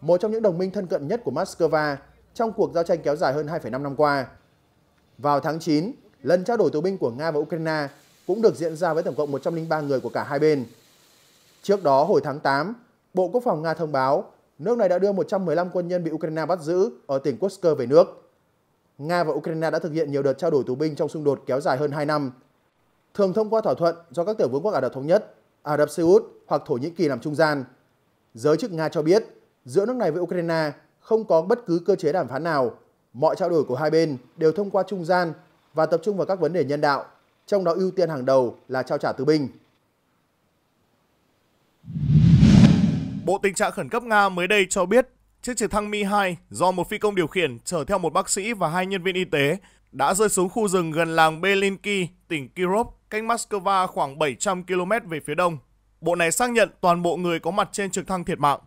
một trong những đồng minh thân cận nhất của Moscow trong cuộc giao tranh kéo dài hơn 2,5 năm qua. Vào tháng 9, lần trao đổi tù binh của Nga và Ukraine cũng được diễn ra với tổng cộng 103 người của cả hai bên. Trước đó hồi tháng 8, Bộ Quốc phòng Nga thông báo nước này đã đưa 115 quân nhân bị Ukraine bắt giữ ở tỉnh Kursk về nước. Nga và Ukraine đã thực hiện nhiều đợt trao đổi tù binh trong xung đột kéo dài hơn 2 năm, thường thông qua thỏa thuận do các tiểu vương quốc Ả Rập Thống Nhất, Ả Rập Xê Út hoặc Thổ Nhĩ Kỳ làm trung gian. Giới chức Nga cho biết giữa nước này với Ukraine không có bất cứ cơ chế đàm phán nào Mọi trao đổi của hai bên đều thông qua trung gian và tập trung vào các vấn đề nhân đạo, trong đó ưu tiên hàng đầu là trao trả tù binh. Bộ tình trạng khẩn cấp Nga mới đây cho biết chiếc trực thăng Mi-2 do một phi công điều khiển chở theo một bác sĩ và hai nhân viên y tế đã rơi xuống khu rừng gần làng Belinki, tỉnh Kirov, cách Moscow khoảng 700 km về phía đông. Bộ này xác nhận toàn bộ người có mặt trên trực thăng thiệt mạng.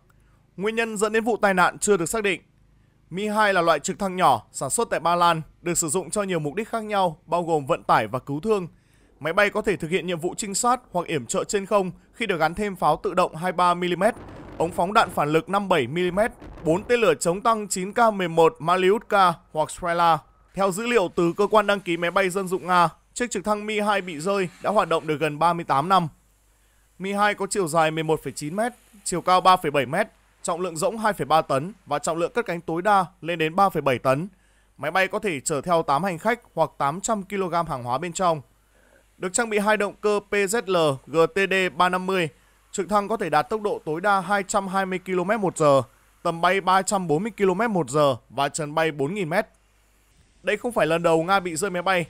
Nguyên nhân dẫn đến vụ tai nạn chưa được xác định. Mi 2 là loại trực thăng nhỏ sản xuất tại Ba Lan, được sử dụng cho nhiều mục đích khác nhau bao gồm vận tải và cứu thương. Máy bay có thể thực hiện nhiệm vụ trinh sát hoặc yểm trợ trên không khi được gắn thêm pháo tự động 23mm, ống phóng đạn phản lực 57mm, 4 tên lửa chống tăng 9K11 Maliutka hoặc Strela. Theo dữ liệu từ cơ quan đăng ký máy bay dân dụng Nga, chiếc trực thăng Mi-2 bị rơi đã hoạt động được gần 38 năm. Mi-2 có chiều dài 11,9m, chiều cao 3,7m trọng lượng rỗng 2,3 tấn và trọng lượng cất cánh tối đa lên đến 3,7 tấn. Máy bay có thể chở theo 8 hành khách hoặc 800 kg hàng hóa bên trong. Được trang bị hai động cơ PZL GTD-350, trực thăng có thể đạt tốc độ tối đa 220 km/h, tầm bay 340 km/h và trần bay 4.000m. Đây không phải lần đầu Nga bị rơi máy bay.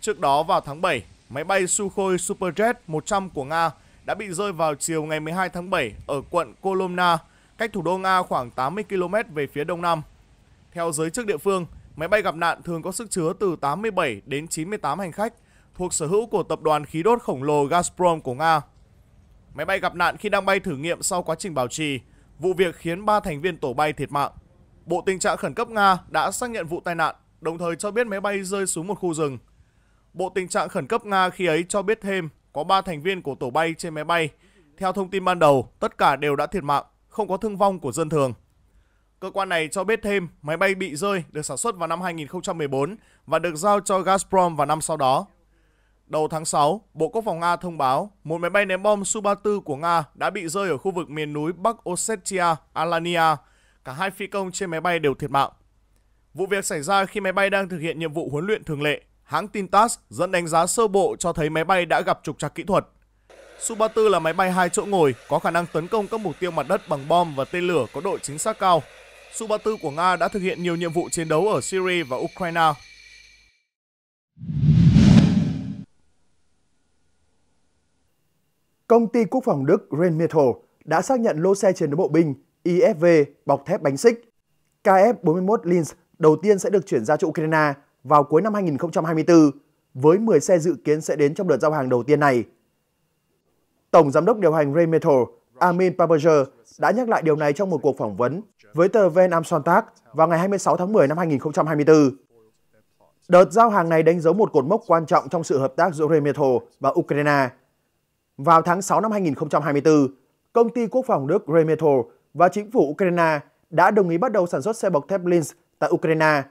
Trước đó vào tháng 7, máy bay Sukhoi Superjet 100 của Nga đã bị rơi vào chiều ngày 12 tháng 7 ở quận Kolomna, cách thủ đô Nga khoảng 80 km về phía đông nam. Theo giới chức địa phương, máy bay gặp nạn thường có sức chứa từ 87 đến 98 hành khách, thuộc sở hữu của tập đoàn khí đốt khổng lồ Gazprom của Nga. Máy bay gặp nạn khi đang bay thử nghiệm sau quá trình bảo trì, vụ việc khiến 3 thành viên tổ bay thiệt mạng. Bộ tình trạng khẩn cấp Nga đã xác nhận vụ tai nạn, đồng thời cho biết máy bay rơi xuống một khu rừng. Bộ tình trạng khẩn cấp Nga khi ấy cho biết thêm có 3 thành viên của tổ bay trên máy bay. Theo thông tin ban đầu, tất cả đều đã thiệt mạng không có thương vong của dân thường. Cơ quan này cho biết thêm máy bay bị rơi được sản xuất vào năm 2014 và được giao cho Gazprom vào năm sau đó. Đầu tháng 6, Bộ Quốc phòng Nga thông báo một máy bay ném bom Su-34 của Nga đã bị rơi ở khu vực miền núi Bắc Ossetia, Alania. Cả hai phi công trên máy bay đều thiệt mạng. Vụ việc xảy ra khi máy bay đang thực hiện nhiệm vụ huấn luyện thường lệ. Hãng tin TASS dẫn đánh giá sơ bộ cho thấy máy bay đã gặp trục trặc kỹ thuật. Su-34 là máy bay hai chỗ ngồi có khả năng tấn công các mục tiêu mặt đất bằng bom và tên lửa có độ chính xác cao. Su-34 của Nga đã thực hiện nhiều nhiệm vụ chiến đấu ở Syria và Ukraine. Công ty quốc phòng Đức Rheinmetall đã xác nhận lô xe chiến đấu bộ binh IFV bọc thép bánh xích KF-41 Linz đầu tiên sẽ được chuyển ra cho Ukraine vào cuối năm 2024 với 10 xe dự kiến sẽ đến trong đợt giao hàng đầu tiên này. Tổng Giám đốc điều hành Ray Metal, Amin Papager, đã nhắc lại điều này trong một cuộc phỏng vấn với tờ Ven Amsontak vào ngày 26 tháng 10 năm 2024. Đợt giao hàng này đánh dấu một cột mốc quan trọng trong sự hợp tác giữa Ray và Ukraine. Vào tháng 6 năm 2024, công ty quốc phòng Đức Ray và chính phủ Ukraine đã đồng ý bắt đầu sản xuất xe bọc thép Linz tại Ukraine.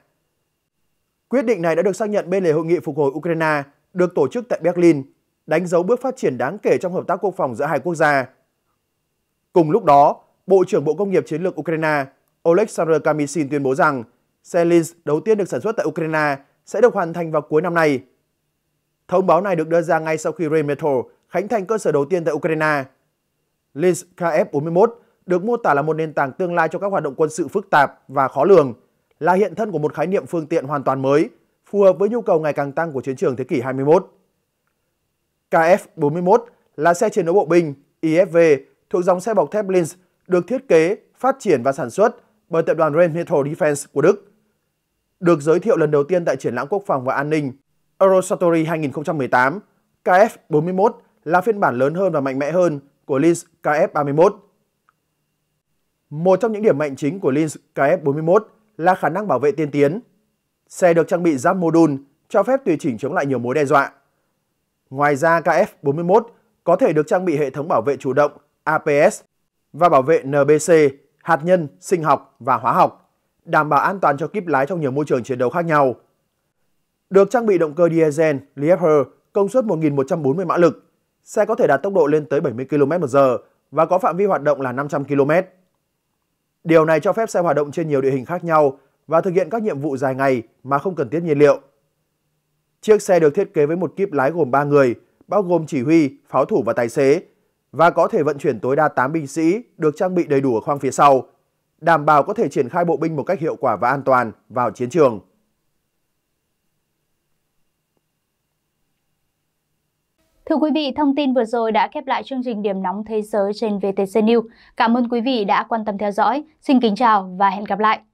Quyết định này đã được xác nhận bên lề hội nghị phục hồi Ukraine được tổ chức tại Berlin đánh dấu bước phát triển đáng kể trong hợp tác quốc phòng giữa hai quốc gia. Cùng lúc đó, Bộ trưởng Bộ Công nghiệp Chiến lược Ukraine Oleksandr Kamishin tuyên bố rằng xe Linz đầu tiên được sản xuất tại Ukraine sẽ được hoàn thành vào cuối năm nay. Thông báo này được đưa ra ngay sau khi Rheinmetall khánh thành cơ sở đầu tiên tại Ukraine. Linz KF-41 được mô tả là một nền tảng tương lai cho các hoạt động quân sự phức tạp và khó lường, là hiện thân của một khái niệm phương tiện hoàn toàn mới, phù hợp với nhu cầu ngày càng tăng của chiến trường thế kỷ 21. KF41 là xe chiến đấu bộ binh IFV thuộc dòng xe bọc thép Linz được thiết kế, phát triển và sản xuất bởi tập đoàn Rheinmetall Defense của Đức. Được giới thiệu lần đầu tiên tại triển lãm quốc phòng và an ninh Eurosatory 2018, KF41 là phiên bản lớn hơn và mạnh mẽ hơn của Linz KF31. Một trong những điểm mạnh chính của Linz KF41 là khả năng bảo vệ tiên tiến. Xe được trang bị giáp mô đun, cho phép tùy chỉnh chống lại nhiều mối đe dọa. Ngoài ra KF-41 có thể được trang bị hệ thống bảo vệ chủ động APS và bảo vệ NBC, hạt nhân, sinh học và hóa học, đảm bảo an toàn cho kíp lái trong nhiều môi trường chiến đấu khác nhau. Được trang bị động cơ diesel Liebherr công suất 1.140 mã lực, xe có thể đạt tốc độ lên tới 70 km/h và có phạm vi hoạt động là 500 km. Điều này cho phép xe hoạt động trên nhiều địa hình khác nhau và thực hiện các nhiệm vụ dài ngày mà không cần tiết nhiên liệu. Chiếc xe được thiết kế với một kíp lái gồm 3 người, bao gồm chỉ huy, pháo thủ và tài xế, và có thể vận chuyển tối đa 8 binh sĩ được trang bị đầy đủ ở khoang phía sau, đảm bảo có thể triển khai bộ binh một cách hiệu quả và an toàn vào chiến trường. Thưa quý vị, thông tin vừa rồi đã khép lại chương trình Điểm nóng thế giới trên VTC News. Cảm ơn quý vị đã quan tâm theo dõi. Xin kính chào và hẹn gặp lại.